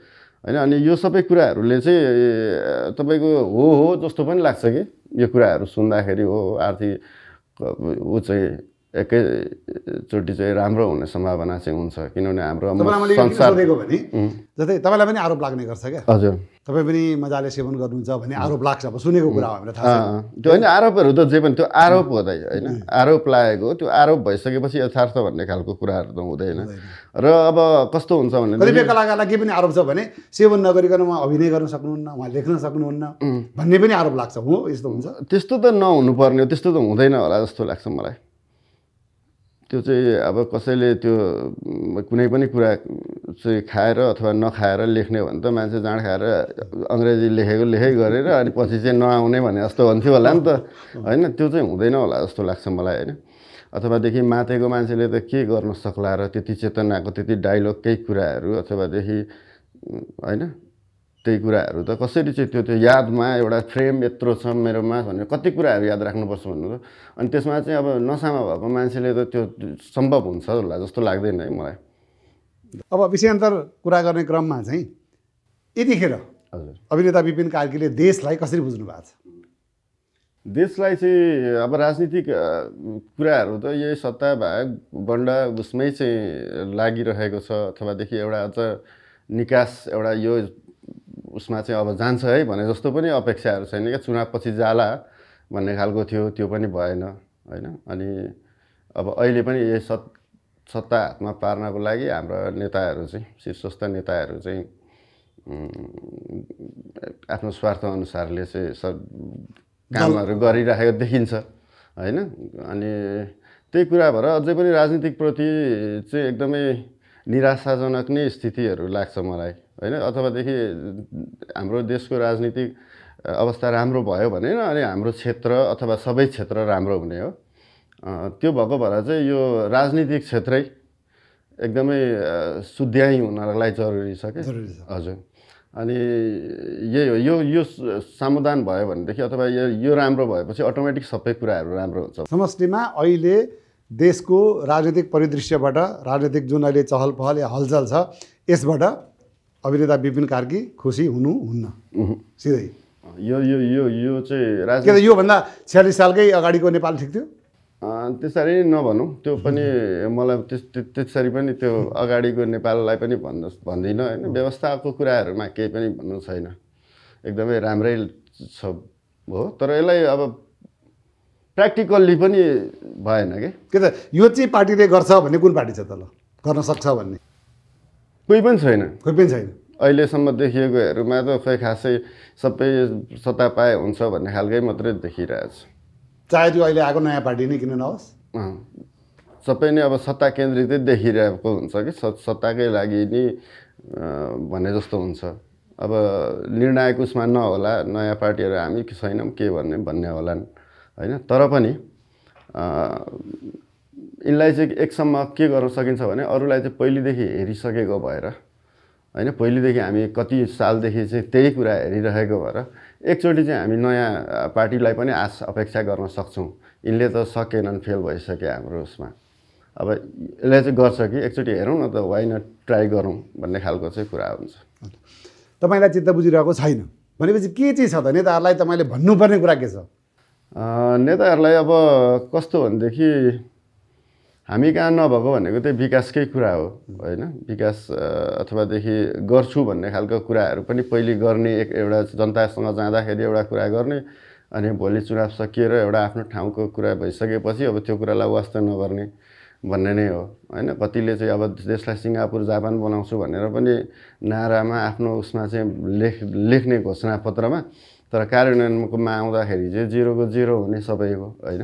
होइन अनि यो सबै कुराहरूले चाहिँ तपाईँको हो हो जस्तो पनि लाग्छ कि यो कुराहरू सुन्दाखेरि हो आर्थिक ऊ चाहिँ एकैचोटि चाहिँ राम्रो हुने सम्भावना चाहिँ हुन्छ किनभने हाम्रो संसार भने जस्तै तपाईँलाई पनि आरोप लाग्ने गर्छ क्या हजुर तपाईँ पनि मजाले सेवन गर्नुहुन्छ भने आरोप लाग्छ अब सुनेको कुरा हो हामीलाई थाहा त्यो होइन आरोपहरू त जे पनि त्यो आरोप हुँदै होइन आरोप लागेको त्यो आरोप भइसकेपछि यथार्थ भन्ने खालको कुराहरू त हुँदैन र अब कस्तो हुन्छ भने कतिपय कलाकारलाई के पनि आरोप छ भने सेवन नगरिकन उहाँ अभिनय गर्न सक्नुहुन्न उहाँ लेख्न सक्नुहुन्न भन्ने पनि आरोप लाग्छ हो यस्तो हुन्छ त्यस्तो त नहुनुपर्ने हो त्यस्तो त हुँदैन होला जस्तो लाग्छ मलाई त्यो चाहिँ अब कसैले त्यो कुनै पनि कुरा चाहिँ खाएर अथवा नखाएर लेख्ने भने त मान्छे जाँड खाएर अङ्ग्रेजी लेखेको लेखै गरेर अनि पछि चाहिँ नआउने भने जस्तो भन्थ्यो होला नि त होइन त्यो चाहिँ हुँदैन होला जस्तो लाग्छ मलाई होइन अथवादेखि माथेको मान्छेले त के गर्न सक्ला र त्यति चेतनाको त्यति डाइलग केही कुराहरू अथवादेखि होइन त्यही कुराहरू त कसरी चाहिँ त्यो त्यो यादमा एउटा फ्रेम यत्रो छ मेरोमा भनेर कति कुराहरू याद राख्नुपर्छ भन्नु त अनि त्यसमा चाहिँ अब नसामा भएको मान्छेले त त्यो सम्भव हुन्छ होला जस्तो लाग्दैन है मलाई अब विषयान्तर कुरा गर्ने क्रममा चाहिँ यतिखेर हजुर अभिनेता विपिन कार्कीले देशलाई कसरी बुझ्नु भएको छ देशलाई चाहिँ अब राजनीतिक कुराहरू त यही सत्ता भाग गण्ड उसमै चाहिँ लागिरहेको छ अथवादेखि एउटा अझ निकास एउटा यो उसमा चाहिँ अब जान्छ है भने जस्तो पनि अपेक्षाहरू छैन क्या चुनावपछि जाला भन्ने खालको थियो त्यो पनि भएन होइन अनि अब अहिले पनि यही सत् सत्ता हातमा पार्नको लागि हाम्रो नेताहरू चाहिँ शीर्षस्थ नेताहरू चाहिँ आफ्नो स्वार्थअनुसारले चाहिँ सब कामहरू गरिराखेको देखिन्छ होइन अनि त्यही कुरा भएर अझै पनि राजनीतिकप्रति चाहिँ एकदमै निराशाजनक नै स्थितिहरू लाग्छ मलाई होइन अथवादेखि हाम्रो देशको राजनीतिक अवस्था राम्रो भयो भने अनि हाम्रो क्षेत्र अथवा सबै क्षेत्र राम्रो हुने हो त्यो भएको भएर चाहिँ यो राजनीतिक क्षेत्रै एकदमै सुध्याई हुनलाई जरुरी छ कि हजुर अनि यही हो यो यो समाधान भयो भनेदेखि अथवा यो यो राम्रो भएपछि अटोमेटिक सबै कुराहरू राम्रो हुन्छ समष्टिमा अहिले देशको राजनीतिक परिदृश्यबाट राजनीतिक जुन अहिले चहल पहल या हलचल छ यसबाट अभिनेता विपिन कार्की खुसी हुनुहुन्न सिधै यो यो यो यो चाहिँ राज के योभन्दा छ्यालिस सालकै अगाडिको नेपाल ठिक थियो त्यसरी नभनौँ त्यो पनि मलाई त्यस त्यसरी पनि त्यो अगाडिको नेपाललाई पनि भन्द भन्दिनँ होइन व्यवस्थाको कुराहरूमा केही पनि भन्नु छैन एकदमै राम्रै छ हो तर यसलाई अब प्र्याक्टिकल्ली पनि भएन कि के त यो चाहिँ पार्टीले गर्छ भन्ने कुन पार्टी छ त ल गर्न सक्छ भन्ने कोही पनि छैन कोही पनि छैन अहिलेसम्म देखिएकोहरूमा त खै खासै सबै सत्ता पाए हुन्छ भन्ने खालकै मात्रै देखिरहेछ चाहे त्यो अहिले आएको नयाँ पार्टी नै किन नहोस् सबै नै अब सत्ता केन्द्रितै देखिरहेको हुन्छ कि सत्ताकै लागि नि भने जस्तो हुन्छ अब निर्णायक उसमा नहोला नयाँ पार्टीहरू हामी छैनौँ के भन्ने भन्ने होलान् होइन तर पनि यसलाई चाहिँ एकसम्म के गर्न सकिन्छ भने अरूलाई चाहिँ पहिलेदेखि हेरिसकेको भएर होइन पहिलेदेखि हामी कति सालदेखि चाहिँ त्यही कुरा हेरिरहेको भएर एकचोटि चाहिँ हामी नयाँ पार्टीलाई पनि आश अपेक्षा गर्न सक्छौँ यिनले त सकेनन् फेल भइसक्यो हाम्रो उसमा अब यसले चाहिँ गर्छ कि एकचोटि हेरौँ न त वाइ न ट्राई गरौँ भन्ने खालको चाहिँ कुरा हुन्छ तपाईँलाई चित्त बुझिरहेको छैन भनेपछि के चाहिँ छ त नेताहरूलाई तपाईँले भन्नुपर्ने कुरा के छ नेताहरूलाई अब कस्तो भनेदेखि हामी कहाँ नभएको भनेको त्यही विकासकै कुरा हो होइन विकास अथवादेखि गर्छु भन्ने खालको कुराहरू पनि पहिले गर्ने एक एउटा जनतासँग जाँदाखेरि एउटा कुरा गर्ने अनि भोलि चुनाव सकिएर एउटा आफ्नो ठाउँको कुरा भइसकेपछि अब त्यो कुरालाई वास्तव नगर्ने भन्ने नै हो होइन कतिले चाहिँ अब देशलाई सिङ्गापुर जापान बनाउँछु भनेर पनि नारामा आफ्नो उसमा चाहिँ लेख लेख्ने घोषणापत्रमा तर कार्यान्वयनमा आउँदाखेरि चाहिँ जिरोको जिरो हुने सबैको होइन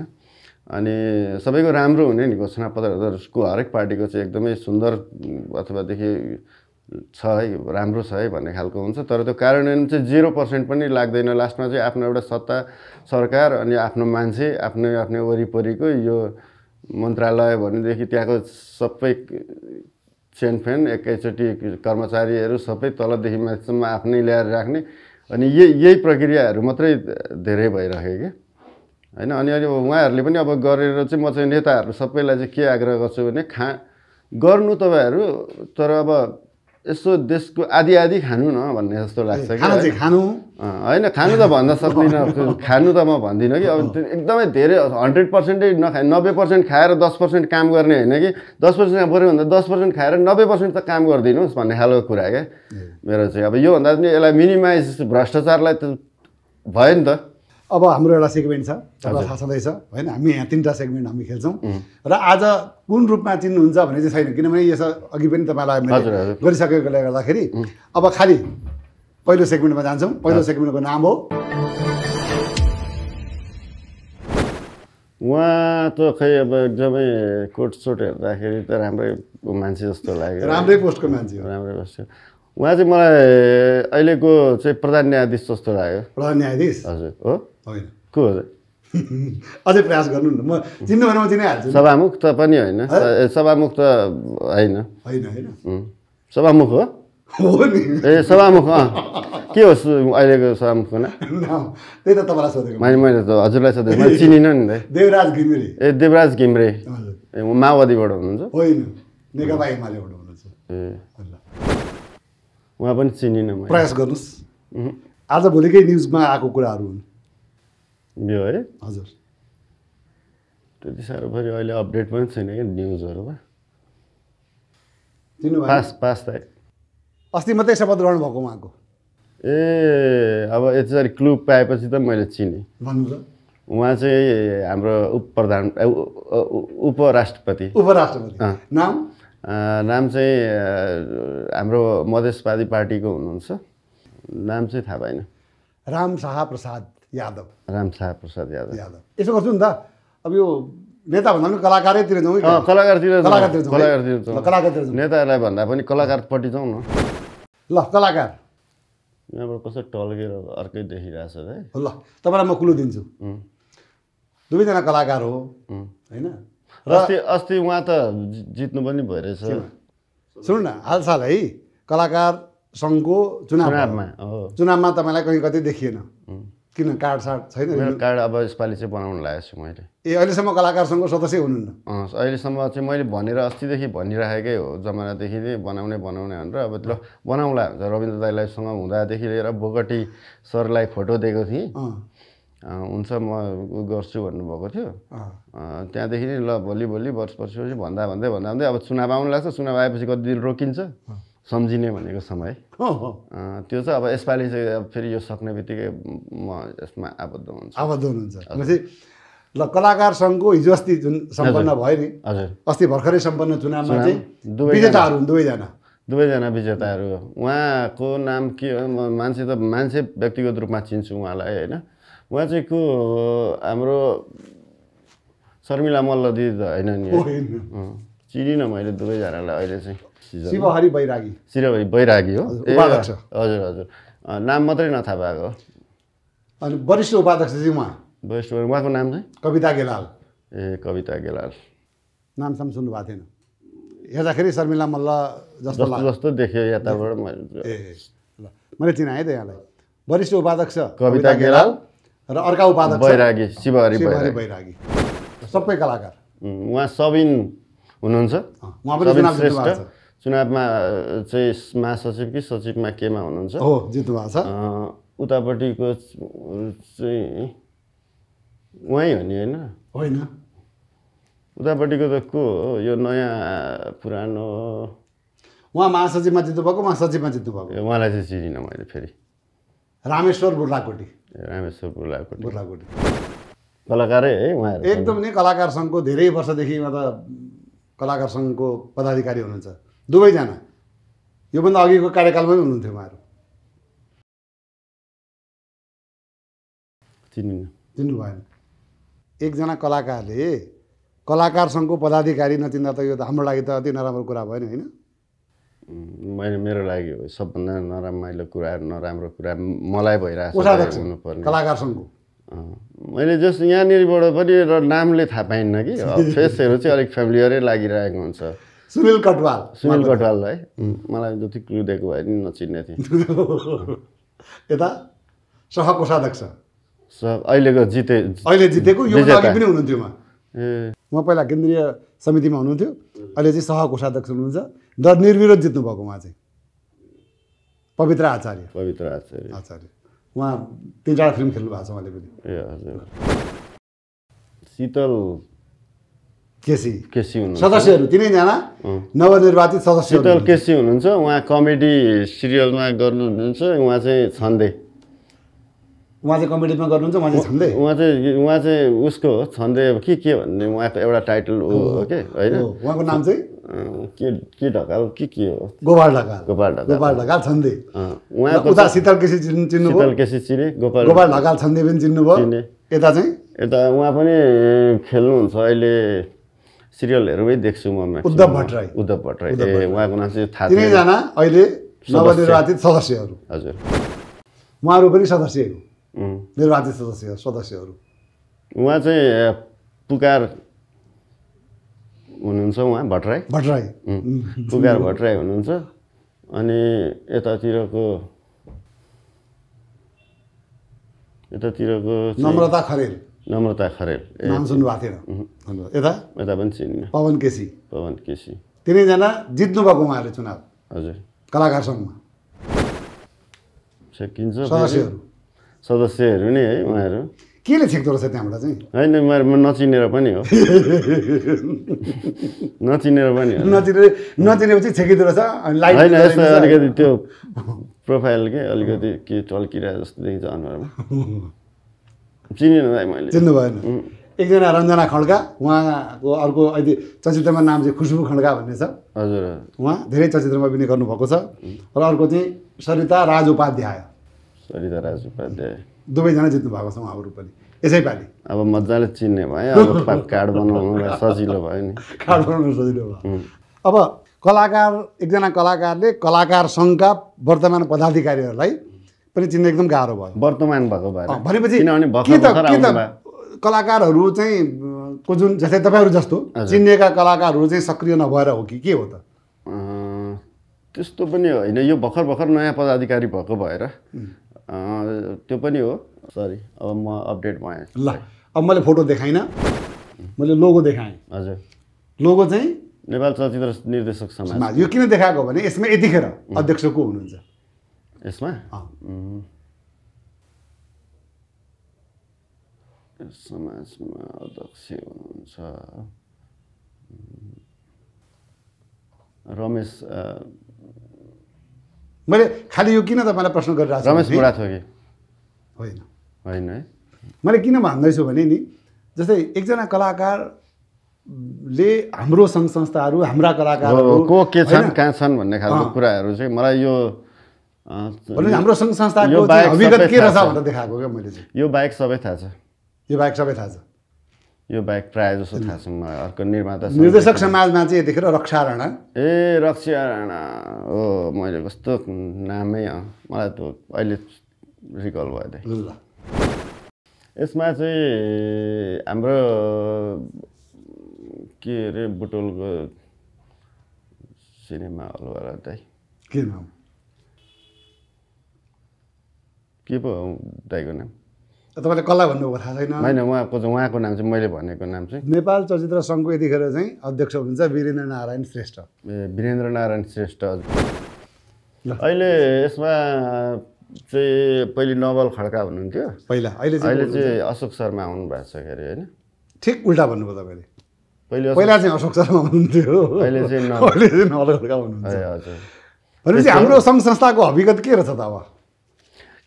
अनि सबैको राम्रो हुने नि घोषणा घोषणापत्रहरूको हरेक पार्टीको चाहिँ एकदमै सुन्दर अथवादेखि छ है राम्रो छ है भन्ने खालको हुन्छ तर त्यो कार्यान्वयन चाहिँ जिरो पर्सेन्ट पनि लाग्दैन लास्टमा चाहिँ आफ्नो एउटा सत्ता सरकार अनि आफ्नो मान्छे आफ्नो आफ्नो वरिपरिको यो मन्त्रालय भनेदेखि त्यहाँको सबै च्यानफ्यान एकैचोटि कर्मचारीहरू सबै तलदेखि माथिसम्म आफ्नै ल्याएर राख्ने अनि यही यही प्रक्रियाहरू मात्रै धेरै भइरह्यो क्या होइन अनि अनि उहाँहरूले पनि अब गरेर चाहिँ म चाहिँ नेताहरू सबैलाई चाहिँ के आग्रह गर्छु भने खा गर्नु तपाईँहरू तर अब यसो देशको आदि आदि खानु न भन्ने जस्तो लाग्छ कि खानु होइन खानु त भन्न सक्दिनँ [LAUGHS] खानु त म भन्दिनँ कि अब एकदमै धेरै हन्ड्रेड पर्सेन्टै नखा नब्बे पर्सेन्ट खाएर दस पर्सेन्ट काम गर्ने होइन कि दस पर्सेन्ट भन्दा दस पर्सेन्ट खाएर नब्बे पर्सेन्ट त काम गरिदिनुहोस् भन्ने खालको कुरा क्या मेरो चाहिँ अब योभन्दा पनि यसलाई मिनिमाइज भ्रष्टाचारलाई त भयो नि त अब हाम्रो एउटा सेगमेन्ट छ तपाईँलाई थाहा छँदैछ होइन हामी यहाँ तिनवटा सेगमेन्ट हामी खेल्छौँ र आज कुन रूपमा चिन्नुहुन्छ भने चाहिँ छैन किनभने यसो अघि पनि तपाईँलाई गरिसकेकोले गर्दाखेरि अब खालि पहिलो सेगमेन्टमा जान्छौँ पहिलो सेगमेन्टको नाम हो उहाँ त खै अब एकदमै कोटसोट हेर्दाखेरि त राम्रै मान्छे जस्तो लाग्यो राम्रै पोस्टको मान्छे हो राम्रै पोस्ट उहाँ चाहिँ मलाई अहिलेको चाहिँ प्रधान न्यायाधीश जस्तो लाग्यो प्रधान न्यायाधीश हजुर हो होइन को हो [LAUGHS] अझै प्रयास गर्नु न म चिन्नु भने म चिनाइहाल्छु सभामुख त पनि होइन सभामुख त होइन होइन होइन सभामुख हो हो नि ए सभामुख के हो अहिलेको सभामुखको [LAUGHS] नाम त्यही त तपाईँलाई सोधेको मैले मैले त हजुरलाई सोधेको मैले चिनिनँ नि देवराज घिमरे ए देवराज घिमरे ए माओवादीबाट हुनुहुन्छ होइन नेकपा एमालेबाट हुनुहुन्छ ए ल उहाँ पनि चिनिनँ प्रयास गर्नुहोस् आज भोलिकै न्युजमा आएको कुराहरू हुन् यो है हजुर त्यति साह्रो फेरि अहिले अपडेट पनि छैन क्या न्युजहरूमा पास पास त अस्ति मात्रै शपथ ग्रहण भएको उहाँको ए अब यति क्लु पाएपछि त मैले चिनेँ उहाँ चाहिँ हाम्रो उप प्रधान उपराष्ट्रपति उपराष्ट्रपति नाम नाम चाहिँ हाम्रो मधेसवादी पार्टीको हुनुहुन्छ नाम चाहिँ थाहा भएन राम शाह प्रसाद यादव राम शाह प्रसाद यादव यादव यसो गर्छु नि त अब यो नेता भन्दा पनि कलाकारैतिर जाउँ कलाकारतिर कलाकारतिर कलाकारतिर नेताहरूलाई भन्दा पनि कलाकारपट्टि जाउँ न ल कलाकार यहाँबाट कसो टल्केर अर्कै देखिरहेको छ है ल तपाईँलाई म कुलो दिन्छु दुवैजना कलाकार हो होइन अस्ति अस्ति उहाँ त जित्नु पनि भइरहेछ सुन न हालसाल है कलाकार सङ्घको चुनावमा चुनावमा तपाईँलाई कहीँ कतै देखिएन किन कार्ड सार्ड छैन कार्ड अब यसपालि चाहिँ बनाउनु लागेको छु मैले ए अहिलेसम्म कलाकार सङ्घको सदस्य हुनुहुन्न अहिलेसम्म चाहिँ मैले भनेर अस्तिदेखि भनिराखेकै हो जमानादेखि नै बनाउने बनाउने भनेर अब ल बनाउँला रविन्द्र दाईलाई सँग हुँदादेखि लिएर बोगटी सरलाई फोटो दिएको थिएँ हुन्छ म गर्छु भन्नुभएको थियो त्यहाँदेखि नै ल भोलि भोलि वर्ष वर्षपछि भन्दा भन्दै भन्दा भन्दै अब चुनाव आउनु लाग्छ चुनाव आएपछि कति दिन रोकिन्छ सम्झिने भनेको समय त्यो चाहिँ अब यसपालि चाहिँ अब फेरि यो सक्ने बित्तिकै म यसमा आबद्ध हुन्छु आबद्ध हुनुहुन्छ ल कलाकार सङ्घको हिजो अस्ति जुन सम्पन्न भयो नि हजुर अस्ति भर्खरै सम्पन्न चुनावमा चाहिँ विजेताहरू दुवैजना दुवैजना विजेताहरू उहाँको नाम के मान्छे त मान्छे व्यक्तिगत रूपमा चिन्छु उहाँलाई होइन उहाँ चाहिँ को हाम्रो शर्मिला मल्ल दिदी त होइन नि चिनिनँ मैले दुवैजनालाई अहिले चाहिँ शिवहरी बैरागी शिवहरी बैरागी हो हजुर हजुर नाम मात्रै नथा भएको अनि वरिष्ठ उपाध्यक्ष चाहिँ उहाँ वरिष्ठ उहाँको नाम चाहिँ कविता गेलाल ए कविता गेलाल नामसाम सुन्नु भएको थिएन हेर्दाखेरि शर्मिला मल्ल जस्तो जस्तो देख्यो यताबाट मैले ए ल मैले चिनाएँ त यहाँलाई वरिष्ठ उपाध्यक्ष कविता गेलाल र अर्का उपाधक बैरागी शिवहरी बैरागी सबै कलाकार उहाँ सबिन हुनुहुन्छ उहाँ पनि चुनावमा चाहिँ महासचिव कि सचिवमा केमा हुनुहुन्छ हो जित्नु भएको छ उतापट्टिको चाहिँ उहाँ हो नि होइन होइन उतापट्टिको त को हो यो नयाँ पुरानो उहाँ महासचिवमा जित्नुभएको सचिवमा जित्नुभएको उहाँलाई चाहिँ चिनिनँ मैले फेरि रामेश्वर बुर्लाकोटी रामेश्वर बुर्लाकोट बुर्लाकोट कलाकारै है उहाँहरू एकदम नै कलाकार सङ्घको धेरै वर्षदेखि उहाँ त कलाकार सङ्घको पदाधिकारी हुनुहुन्छ दुवैजना योभन्दा अघिको कार्यकालमै पनि हुनुहुन्थ्यो उहाँहरू चिन्नु चिन्नु भएन एकजना कलाकारले कलाकार सङ्घको पदाधिकारी नचिन्दा त यो त हाम्रो लागि त अति नराम्रो कुरा भयो नि होइन मैले मेरो लागि सबभन्दा नराम्रो कुरा नराम्रो कुरा मलाई भइरहेको छ कलाकारसँग कलाकारसँगको मैले जस यहाँनिरबाट पनि र नामले थाहा पाइन्न कि [LAUGHS] फेसहरू चाहिँ अलिक फेमिलियरै लागिरहेको हुन्छ सुनिल कटवाल सुनिल कटवाल है मलाई जति क्लु दिएको भए नि नचिन्ने थिएँ [LAUGHS] यता साधक छ अहिलेको जिते अहिले जितेको यो पनि हुनुहुन्थ्यो ए म पहिला केन्द्रीय समितिमा हुनुहुन्थ्यो अहिले चाहिँ सहकोषाध्यक्ष हुनुहुन्छ र निर्विरोध जित्नुभएको उहाँ चाहिँ पवित्र आचार्य पवित्र आचार्य आचार्य उहाँ चार फिल्म खेल्नु भएको छ उहाँले पनि ए हजुर शीतल केसी केसी हुनुहुन्छ सदस्यहरू तिनैजना नवनिर्वाचित सदस्य शीतल केसी हुनुहुन्छ उहाँ कमेडी सिरियलमा हुनुहुन्छ उहाँ चाहिँ छन्दे उहाँ चाहिँ कमेडीमा गर्नुहुन्छ उहाँ चाहिँ छन्दे उहाँ चाहिँ उहाँ चाहिँ उसको हो छन्दे अब के के भन्ने उहाँको एउटा टाइटल हो के होइन उहाँको नाम चाहिँ के के ढकाल के के हो गोपाल ढकाल गोपाल ढकाल गोपाल ढकाल छन्दे उहाँ उता शीतल केसी चिन्नु चिन्नु शीतल केसी चिने गोपाल गोपाल ढकाल छन्दे पनि चिन्नु चिन्नुभयो यता चाहिँ यता उहाँ पनि खेल्नुहुन्छ अहिले सिरियलहरूमै देख्छु म उद्धव भट्टराई उद्धव भट्टराई ए उहाँको नाम चाहिँ थाहा तिनैजना अहिले नवनिर्वाचित सदस्यहरू हजुर उहाँहरू पनि सदस्यहरू निर्वाचित सदस्य सदस्यहरू उहाँ चाहिँ पुकार हुनुहुन्छ उहाँ भट्टराई भट्टराई पुकार भट्टराई हुनुहुन्छ अनि यतातिरको यतातिरको नम्रता खरेल नम्रता खरेल नाम सुन्नुभएको थिएन यता यता पनि चिन्न पवन केसी पवन केसी तिनैजना भएको उहाँहरूले चुनाव हजुर कलाकार सङ्घमा सकिन्छ सदस्यहरू सदस्यहरू नै है उहाँहरू केले छेक्दो रहेछ त्यहाँबाट चाहिँ होइन उहाँहरू नचिनेर पनि हो [LAUGHS] नचिनेर पनि हो नचिनेर नचिनेपछि छेकिँदो रहेछ होइन यस्तो अलिकति त्यो प्रोफाइल के अलिकति के टल्किरा जस्तो देखिन्छ अनुहारमा चिनेन भाइ मैले चिन्नु भएन एकजना रञ्जना खड्का उहाँको अर्को अहिले चलचित्रमा नाम चाहिँ खुसबु खड्का भन्ने छ हजुर उहाँ धेरै चलचित्रमा अभिनय गर्नुभएको छ र अर्को चाहिँ सरिता राज उपाध्याय सरिता राजु उपाध्याय दुवैजना जित्नु भएको छ उहाँहरू पनि यसैपालि अब मजाले चिन्ने भयो अब [LAUGHS] कार्ड बनाउनु सजिलो भयो नि कार्ड बनाउनु सजिलो भयो अब कलाकार एकजना कलाकारले कलाकार सङ्घका वर्तमान पदाधिकारीहरूलाई पनि चिन्ने एकदम गाह्रो भयो वर्तमान भएको भएर भनेपछि कलाकारहरू चाहिँ को जुन जस्तै तपाईँहरू जस्तो चिनिएका कलाकारहरू चाहिँ सक्रिय नभएर हो कि के हो त त्यस्तो पनि होइन यो भर्खर भर्खर नयाँ पदाधिकारी भएको भएर त्यो पनि हो सरी अब म अपडेट भएँ ल अब मैले फोटो देखाइनँ मैले लोगो देखाएँ हजुर लोगो चाहिँ नेपाल चलचित्र निर्देशक समाज यो किन देखाएको भने यसमा यतिखेर अध्यक्ष को हुनुहुन्छ यसमा समाजमा अध्यक्ष हुनुहुन्छ रमेश मैले खालि यो किन तपाईँलाई प्रश्न गरिरहेको छु होइन होइन है मैले किन भन्दैछु भने नि जस्तै एकजना कलाकार ले हाम्रो सङ्घ संस्थाहरू हाम्रा कलाकारहरू को के छन् कहाँ छन् भन्ने खालको कुराहरू चाहिँ मलाई यो हाम्रो सङ्घ संस्थाको के रहेछ भनेर देखाएको क्या मैले चाहिँ यो बाहेक सबै थाहा छ यो बाहेक सबै थाहा छ यो बाहेक प्रायः जसो थाहा छ मलाई अर्को निर्माता निर्देशक समाजमा चाहिँ यतिखेर रक्षा राणा ए रक्षा राणा हो मैले कस्तो नामै मलाई त अहिले रिकल भयो ल यसमा चाहिँ हाम्रो के अरे बुटोलको सिनेमा हलबाट दाइ के नाम के पो दाइको नाम तपाईँले कसलाई भन्नुभएको थाहा छैन होइन उहाँको चाहिँ उहाँको नाम चाहिँ मैले भनेको नाम चाहिँ नेपाल चलचित्र सङ्घको यतिखेर चाहिँ अध्यक्ष हुनुहुन्छ वीरेन्द्र नारायण श्रेष्ठ ए वीरेन्द्र नारायण श्रेष्ठ अहिले यसमा चाहिँ पहिले नवल खड्का हुनुहुन्थ्यो पहिला अहिले अहिले चाहिँ अशोक शर्मा आउनु भएको छ अरे होइन ठिक उल्टा भन्नुभयो तपाईँले पहिले पहिला चाहिँ अशोक शर्मा हुनुहुन्थ्यो अहिले [LAUGHS] चाहिँ नवल खड्का हुनुहुन्छ हजुर भनेपछि हाम्रो सङ्घ संस्थाको हविगत के रहेछ त अब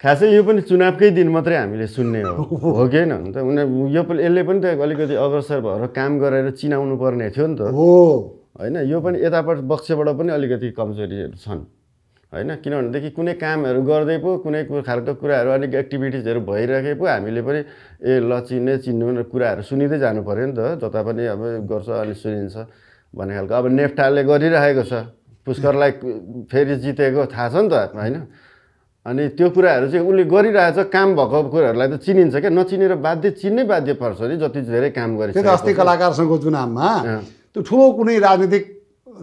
खासै यो पनि चुनावकै दिन मात्रै हामीले सुन्ने हो [LAUGHS] हो कि होइन अन्त उनीहरू यो पनि यसले पनि त अलिकति अग्रसर भएर काम गरेर चिनाउनु पर्ने थियो नि त हो होइन यो पनि यतापट्टि पक्षबाट पनि अलिकति कमजोरीहरू छन् होइन किनभनेदेखि कुनै कामहरू गर्दै पो कुनै खालको कुराहरू अलिक एक्टिभिटिजहरू भइरहे पो हामीले पनि ए ल चिन्ने चिन्नु कुराहरू सुनिँदै जानु पऱ्यो नि त जता पनि अब गर्छ अनि सुनिन्छ भन्ने खालको अब नेफ्टाले गरिरहेको छ पुष्करलाई फेरि जितेको थाहा छ नि त होइन अनि त्यो कुराहरू चाहिँ उसले गरिरहेछ काम भएको कुराहरूलाई त चिनिन्छ क्या नचिनेर बाध्य चिन्नै बाध्य पर्छ नि जति धेरै काम गरेछ अस्ति कलाकारसँगको चुनावमा त्यो ठुलो कुनै राजनीतिक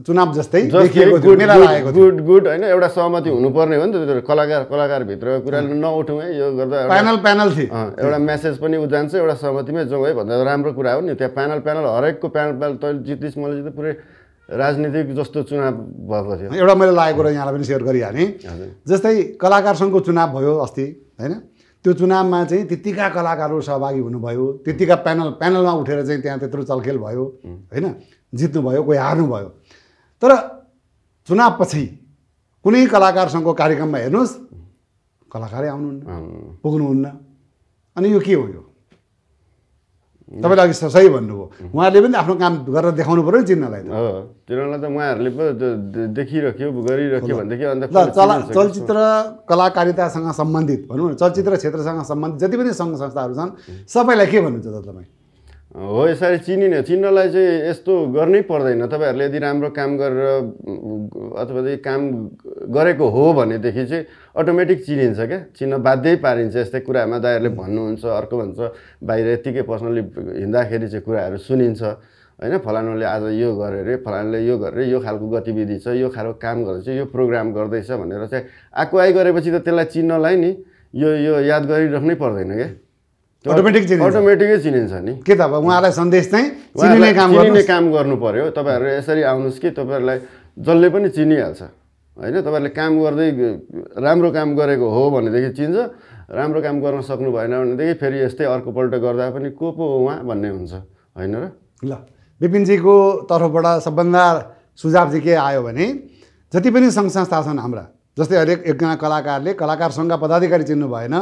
चुनाव जस्तै गुड गुड होइन एउटा सहमति हुनुपर्ने हो नि त कलाकार कलाकारभित्र कुराले नउठौँ है यो गर्दा प्यानल प्यानल थियो एउटा मेसेज पनि ऊ जान्छ एउटा सहमतिमै जाउँ है भन्दा राम्रो कुरा हो नि त्यहाँ प्यानल प्यानल हरेकको प्यानल प्यानल तैँले जित्दैछ मैले जित्दै पुरै राजनीतिक जस्तो चुनाव भएको थियो एउटा मैले लागेको कुरा यहाँलाई पनि सेयर गरिहालेँ जस्तै कलाकार सङ्घको चुनाव भयो अस्ति होइन त्यो चुनावमा चाहिँ त्यत्तिका कलाकारहरू सहभागी हुनुभयो त्यत्तिका प्यानल प्यानलमा उठेर चाहिँ त्यहाँ त्यत्रो चलखेल भयो होइन जित्नुभयो कोही हार्नुभयो तर चुनावपछि कुनै कलाकार कलाकारसँगको कार्यक्रममा हेर्नुहोस् कलाकारै आउनुहुन्न पुग्नुहुन्न अनि यो के हो यो Mm. तपाईँले अघि सही भन्नुभयो mm. उहाँहरूले पनि आफ्नो काम गरेर देखाउनु पऱ्यो नि चिन्हलाई त चिन्हलाई त उहाँहरूले पो देखिरह्यो गरिरह्यो भनेदेखि अन्त चला चलचित्र कलाकारितासँग सम्बन्धित भनौँ न चलचित्र क्षेत्रसँग सम्बन्धित जति पनि सङ्घ संस्थाहरू छन् mm. सबैलाई के भन्नुहुन्छ त तपाईँ हो यसरी चिनिने चिन्नलाई चाहिँ यस्तो गर्नै पर्दैन तपाईँहरूले यदि राम्रो काम गरेर अथवा काम गरेको हो भनेदेखि चाहिँ अटोमेटिक चिनिन्छ क्या चिन्न बाध्यै पारिन्छ यस्तै कुरामा दाइहरूले भन्नुहुन्छ अर्को भन्छ बाहिर यत्तिकै पर्सनली हिँड्दाखेरि चाहिँ कुराहरू सुनिन्छ होइन फलानुले आज यो गरे अरे फलानुले यो गरेर यो खालको गतिविधि छ यो खालको काम गर्दैछ यो प्रोग्राम गर्दैछ भनेर चाहिँ आकुआई गरेपछि त त्यसलाई चिन्नलाई नि यो यो याद गरिराख्नै पर्दैन क्या अटोमेटिक चिनिन्छ अटोमेटिकै चिनिन्छ नि के त अब उहाँलाई सन्देश चाहिँ चिनिने काम चिनिने काम गर्नु पऱ्यो तपाईँहरू यसरी आउनुहोस् कि तपाईँहरूलाई जसले पनि चिनिहाल्छ होइन तपाईँहरूले काम गर्दै राम्रो काम गरेको हो भनेदेखि चिन्छ राम्रो काम गर्न सक्नु भएन भनेदेखि फेरि यस्तै अर्कोपल्ट गर्दा पनि को पो उहाँ भन्ने हुन्छ होइन र ल विपिनजीको तर्फबाट सबभन्दा सुझाव चाहिँ के आयो भने जति पनि सङ्घ संस्था छन् हाम्रा जस्तै अहिले एकजना कलाकारले कलाकार सङ्घका पदाधिकारी चिन्नु भएन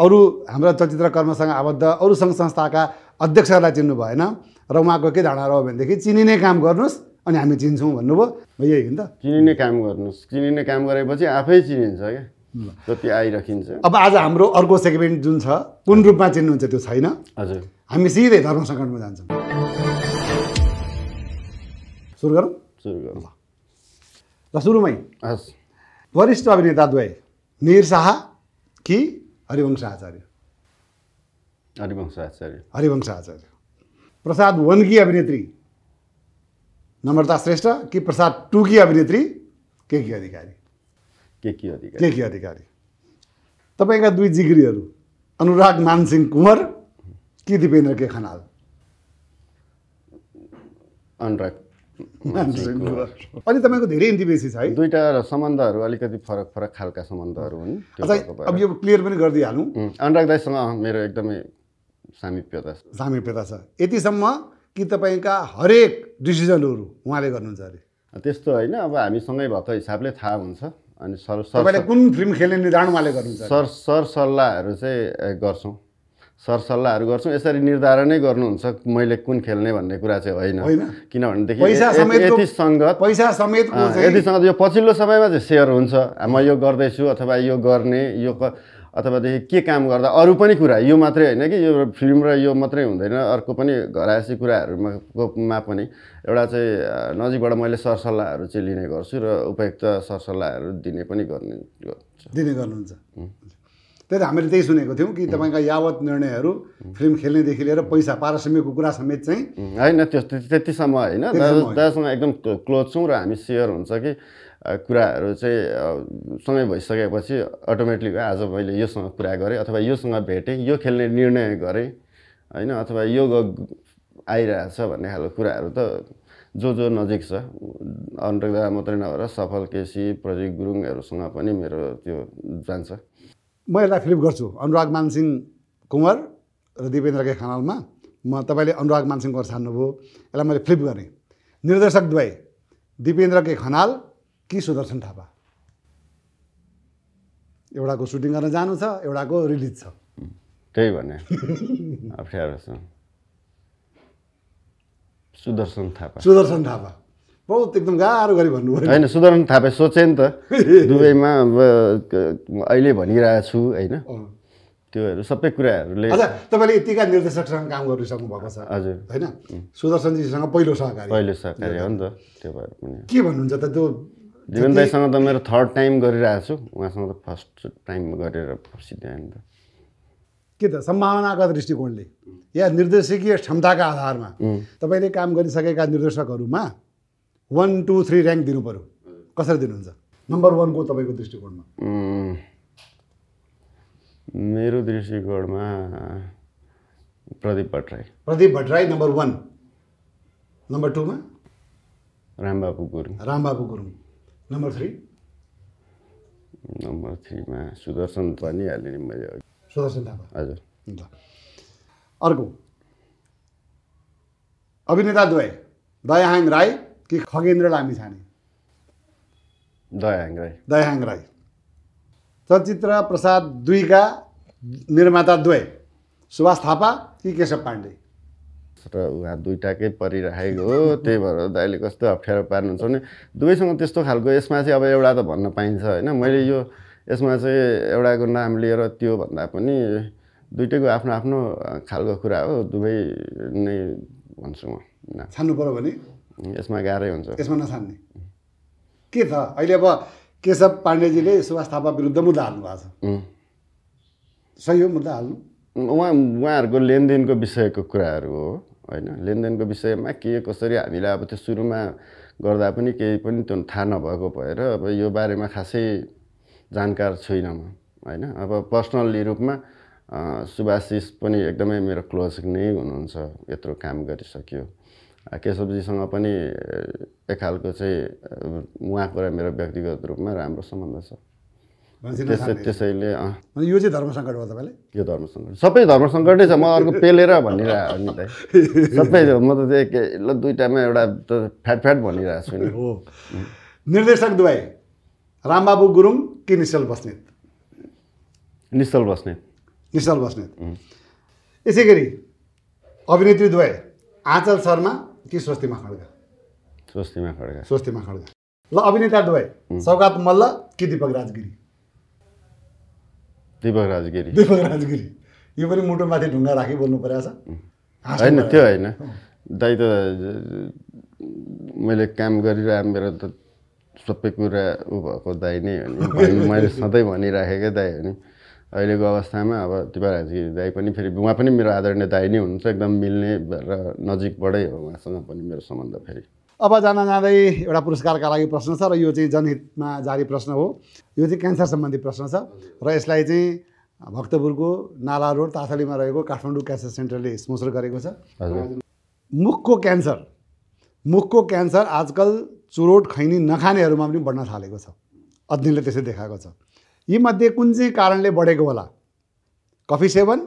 अरू हाम्रा चलचित्र कर्मसँग आबद्ध अरू सङ्घ संस्थाका अध्यक्षहरूलाई चिन्नु भएन र उहाँको के धारणा रह्यो भनेदेखि चिनिने काम गर्नुहोस् अनि हामी चिन्छौँ भन्नुभयो यही हो नि त चिनिने काम गर्नुहोस् चिनिने काम गरेपछि आफै चिनिन्छ क्या जति आइराखिन्छ अब आज हाम्रो अर्को सेगमेन्ट जुन छ कुन रूपमा चिन्नुहुन्छ त्यो छैन हजुर हामी सिधै धर्म सङ्कटमा जान्छौँ सुरु गरौँ सुरु गरौँ ल सुरुमै हस् वरिष्ठ अभिनेताद्वय निर शाह कि हरिवंश आचार्य हरिवंश आचार्य हरिवंश आचार्य प्रसाद वन की अभिनेत्री नम्रता श्रेष्ठ कि प्रसाद टू की अभिनेत्री के के अधिकारी के के अधिकारी के के अधिकारी तपाईँका दुई जिग्रीहरू अनुराग मानसिंह कुँवर कि दिपेन्द्र के खनाल अनुराग अनि तपाईँको धेरै इन्टिमेसी छ है दुईवटा सम्बन्धहरू अलिकति फरक फरक खालका सम्बन्धहरू हुन् अब यो क्लियर पनि गरिदिइहालौँ अनुराग दाईसँग मेरो एकदमै सामिप्यता छ सामिप्यता छ यतिसम्म कि तपाईँका हरेक डिसिजनहरू उहाँले गर्नुहुन्छ अरे त्यस्तो होइन अब हामीसँगै भएको हिसाबले थाहा हुन्छ अनि सर सर कुन फिल्म खेल्ने निर्धारण उहाँले गर्नुहुन्छ सर सर सरसल्लाहहरू चाहिँ गर्छौँ सरसल्लाहहरू गर्छौँ यसरी निर्धारणै गर्नुहुन्छ मैले कुन खेल्ने भन्ने कुरा चाहिँ होइन किनभनेदेखि यति सङ्गत पैसा समेत यति सङ्गत यो पछिल्लो समयमा चाहिँ सेयर हुन्छ म यो गर्दैछु अथवा यो गर्ने यो अथवादेखि के काम गर्दा अरू पनि कुरा यो मात्रै होइन कि यो फिल्म र यो मात्रै हुँदैन अर्को पनि घरायसी कुराहरूमा पनि एउटा चाहिँ नजिकबाट मैले सरसल्लाहहरू चाहिँ लिने गर्छु र उपयुक्त सरसल्लाहहरू दिने पनि गर्ने दिने गर्नुहुन्छ त्यही त हामीले त्यही सुनेको थियौँ कि तपाईँका यावत निर्णयहरू फिल्म खेल्नेदेखि लिएर पैसा पारिश्रमिकको कुरा समेत चाहिँ होइन त्यो त्यतिसम्म होइन दाजुसँग एकदम क्लोज छौँ र हामी सेयर हुन्छ कि कुराहरू चाहिँ सँगै भइसकेपछि अटोमेटिक आज मैले योसँग कुरा गरेँ अथवा योसँग भेटेँ यो खेल्ने निर्णय गरेँ होइन अथवा यो आइरहेछ भन्ने खालको कुराहरू त जो जो नजिक छ अन्त मात्रै नभएर सफल केसी प्रजित गुरुङहरूसँग पनि मेरो त्यो जान्छ म यसलाई फ्लिप गर्छु अनुराग मानसिंह कुँवर र दिपेन्द्र के खनालमा म तपाईँले अनुराग मानसिंह कुँवर छान्नुभयो यसलाई मैले फ्लिप गरेँ निर्देशक द्वै दिपेन्द्र के खनाल कि सुदर्शन थापा एउटाको सुटिङ गर्न जानु छ एउटाको रिलिज छ त्यही भने अप्ठ्यारो छ सुदर्शन थापा सुदर्शन थापा बहुत एकदम गाह्रो गरी भन्नुभयो होइन सुदर्शन थापा सोचे नि त [LAUGHS] दुबईमा अब अहिले भनिरहेको छु होइन त्योहरू सबै कुराहरूले तपाईँले यतिका निर्देशकसँग काम गरिसक्नु भएको छ हजुर होइन सुदर्शनजीसँग पहिलो सहकारी पहिलो सहकारी हो नि त त्यो भएर पनि के भन्नुहुन्छ त त्यो जीवन दाईसँग त मेरो थर्ड टाइम गरिरहेको छु उहाँसँग त फर्स्ट टाइम गरेर सिधाएँ नि त के त सम्भावनाका दृष्टिकोणले या निर्देशकीय क्षमताका आधारमा तपाईँले काम गरिसकेका निर्देशकहरूमा वान टू थ्री ऱ्याङ्क दिनु पऱ्यो कसरी दिनुहुन्छ नम्बर वानको तपाईँको दृष्टिकोणमा मेरो दृष्टिकोणमा Pradeep Bhattarai Pradeep Bhattarai number one number टूमा Rambabu Gurung Rambabu Gurung number three number थ्रीमा सुदर्शन भनिहालेँ नि मैले सुदर्शन थापा हजुर ल अर्को द्वय दयाहाङ राई कि खगेन्द्र लामी छाने राई दयाहाङ राई चलचित्र प्रसाद दुईका निर्माता दुवै सुभाष थापा कि केशव पाण्डे र उहाँ दुइटाकै परिराखेको हो त्यही भएर दाइले कस्तो अप्ठ्यारो पार्नुहुन्छ भने दुवैसँग त्यस्तो खालको यसमा चाहिँ अब एउटा त भन्न पाइन्छ होइन मैले यो यसमा चाहिँ एउटाको नाम लिएर त्यो भन्दा पनि दुइटैको आफ्नो आफ्नो खालको कुरा हो दुवै नै भन्छु म छान्नु पऱ्यो भने यसमा गाह्रै हुन्छ यसमा नछान्ने के त अहिले अब केशव पाण्डेजीले सुभाष थापा विरुद्ध मुद्दा हाल्नु भएको छ सही हो मुद्दा हाल्नु उहाँ उहाँहरूको लेनदेनको विषयको कुराहरू हो होइन लेनदेनको विषयमा के कसरी हामीलाई अब त्यो सुरुमा गर्दा पनि केही पनि त्यो थाहा नभएको भएर अब यो बारेमा खासै जानकार छुइनँ म होइन अब पर्सनल्ली रूपमा सुभाषिस पनि एकदमै मेरो क्लोज नै हुनुहुन्छ यत्रो काम गरिसक्यो केशवजीसँग पनि एक खालको चाहिँ उहाँको र मेरो व्यक्तिगत रूपमा राम्रो सम्बन्ध छ त्यसैले यो चाहिँ धर्म सङ्कट हो तपाईँले यो धर्म सङ्कट सबै धर्म नै छ म अर्को पेलेर भनिरहेको नि त सबै [LAUGHS] म त ल दुइटामा एउटा फ्याट फ्याट भनिरहेको छु नि हो निर्देशक दुवै रामबाबु गुरुङ कि निश्चल बस्नेत निश्चल बस्नेत निश्चल बस्नेत यसै गरी अभिनेत्री दुवै आँचल शर्मा कि स्वस्तिमा खड्का स्वस्तिमा खड्का स्वस्तिमा खड्का ल अभिनेता दुवै सौगात मल्ल कि दिपक राजगिरी दिपक राजगिरी दिपक राजगिरी यो पनि मुटुमाथि ढुङ्गा राखी बोल्नु परेको छ होइन त्यो होइन दाइ त मैले काम गरिरहेको मेरो त सबै कुरा ऊ भएको दाइ नै हो नि [LAUGHS] मैले सधैँ भनिराखेकै दाइ हो नि अहिलेको अवस्थामा अब तिपाराजी दाई पनि फेरि उहाँ पनि मेरो आदरणीय दाई नै हुनुहुन्छ एकदम मिल्ने र नजिकबाटै हो उहाँसँग पनि मेरो सम्बन्ध फेरि अब जान जाँदै एउटा पुरस्कारका लागि प्रश्न छ र यो चाहिँ जनहितमा जारी प्रश्न हो यो चाहिँ क्यान्सर सम्बन्धी प्रश्न छ र यसलाई चाहिँ भक्तपुरको नाला रोड ताथलीमा रहेको काठमाडौँ क्यान्सर सेन्टरले स्पोन्सर गरेको छ मुखको क्यान्सर मुखको क्यान्सर आजकल चुरोट खैनी नखानेहरूमा पनि बढ्न थालेको छ अध्ययनले त्यसै देखाएको छ यीमध्ये कुन चाहिँ कारणले बढेको होला कफी सेवन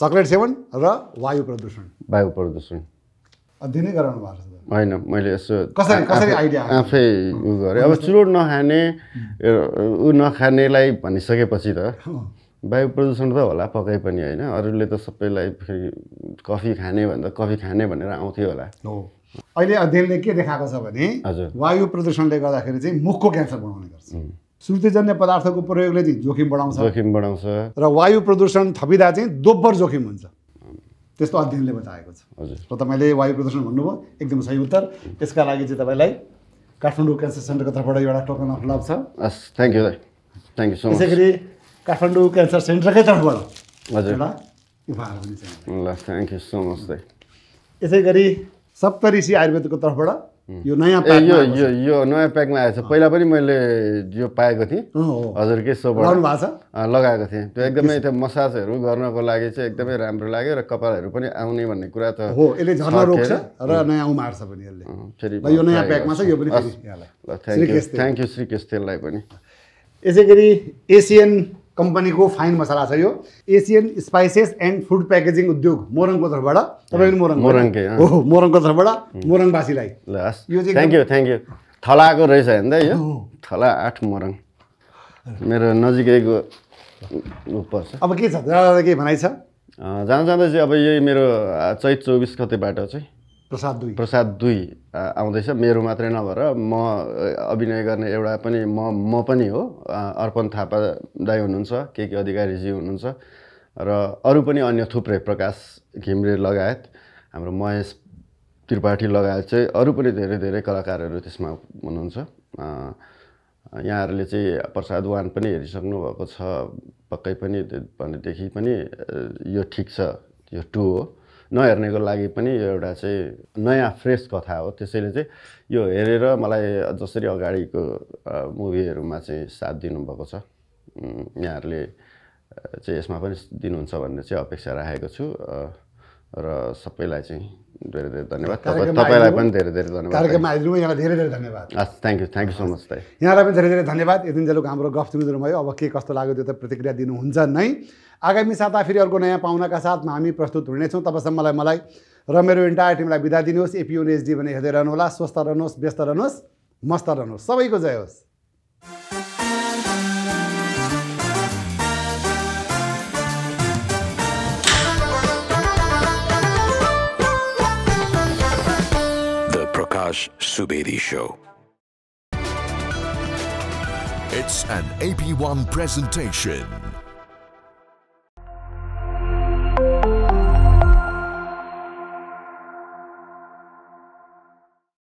चक्लेट सेवन र वायु प्रदूषण वायु प्रदूषण अध्ययनै गराउनु भएको छ होइन मैले यसो कसरी कसरी आइडिया आफै उयो गरेँ अब चुरोट नखाने ऊ नखानेलाई भनिसकेपछि त वायु प्रदूषण त होला पक्कै पनि होइन अरूले त सबैलाई फेरि कफी खाने भन्दा कफी खाने भनेर आउँथ्यो होला अहिले अध्ययनले के देखाएको छ भने हजुर वायु प्रदूषणले गर्दाखेरि चाहिँ मुखको क्यान्सर बनाउने गर्छ श्रुतिजन्य पदार्थको प्रयोगले चाहिँ जोखिम बढाउँछ जोखिम बढाउँछ र वायु प्रदूषण थपिँदा चाहिँ दोब्बर जोखिम हुन्छ त्यस्तो अध्ययनले बताएको छ हजुर र तपाईँले वायु प्रदूषण भन्नुभयो एकदम सही उत्तर यसका लागि चाहिँ तपाईँलाई काठमाडौँ क्यान्सर सेन्टरको तर्फबाट एउटा टोकन अफ उपलब्ध छ हस् thank you thank you so त्यसै गरी काठमाडौँ क्यान्सर सेन्टरकै तर्फबाट हजुर एउटा उपहार पनि छ ल थ्याङ्क यू सो मच दाइ यसै गरी सप्तऋषि आयुर्वेदको तर्फबाट यो नयाँ यो यो यो नयाँ प्याकमा आएछ पहिला पनि मैले यो पाएको थिएँ हजुरकै सोबाट लगाएको थिएँ त्यो एकदमै त्यो मसाजहरू गर्नको लागि चाहिँ एकदमै राम्रो लाग्यो र कपालहरू पनि आउने भन्ने कुरा त हो यसले झर्न रोक्छ र नयाँ उमार्छ पनि यसले फेरि यो नयाँ प्याकमा छ यो पनि थ्याङ्क यू श्री तेललाई पनि यसै गरी एसियन कम्पनीको फाइन मसला छ यो Asian spices and food packaging उद्योग मोरङको तर्फबाट तपाईँको मोरङ मोरङकै हो मोरङको तर्फबाट मोरङवासीलाई यो चाहिँ थ्याङ्क यू थ्याङ्क यू थलाको रहेछ होइन यो थला आठ मोरङ मेरो नजिकैको पर्छ अब के छ केही भनाइ छ जाँदा जाँदा चाहिँ अब यही मेरो चैत चौबिस गतेबाट चाहिँ प्रसाद दुई प्रसाद दुई आउँदैछ मेरो मात्रै नभएर म अभिनय गर्ने एउटा पनि म म पनि हो अर्पण थापा दाई हुनुहुन्छ के के अधिकारीजी हुनुहुन्छ र अरू पनि अन्य थुप्रै प्रकाश घिम्रे लगायत हाम्रो महेश त्रिपाठी लगायत चाहिँ अरू पनि धेरै धेरै कलाकारहरू त्यसमा हुनुहुन्छ यहाँहरूले चाहिँ प्रसाद वान पनि हेरिसक्नु भएको छ पक्कै पनि भनेदेखि पनि यो ठिक छ यो टु हो नहेर्नेको लागि पनि यो एउटा चाहिँ नयाँ फ्रेस कथा हो त्यसैले चाहिँ यो हेरेर मलाई जसरी अगाडिको मुभीहरूमा चाहिँ साथ दिनुभएको छ यहाँहरूले चाहिँ यसमा पनि दिनुहुन्छ भन्ने चाहिँ अपेक्षा राखेको छु र सबैलाई चाहिँ धेरै धेरै धन्यवाद तपाईँलाई पनि धेरै धेरै धन्यवाद कार्यक्रममा आइदिनु यहाँलाई धेरै धेरै धन्यवाद हस् thank you thank you so much दाइ यहाँलाई पनि धेरै धेरै धन्यवाद यति जेलुक हाम्रो गफ सुनिदिनु भयो अब के कस्तो लाग्यो त्यो त प्रतिक्रिया दिनुहुन्छ नै आगामी साता फेरि अर्को नयाँ पाहुनाका साथमा हामी प्रस्तुत हुनेछौँ तबसम्मलाई मलाई र मेरो इन्टायर टिमलाई बिदा दिनुहोस् एपियुएनएसडी भने हेर्दै रहनुहोला स्वस्थ रहनुहोस् व्यस्त रहनुहोस् मस्त रहनुहोस् सबैको जय होस् Prakash Subedi Show. It's an AP1 presentation.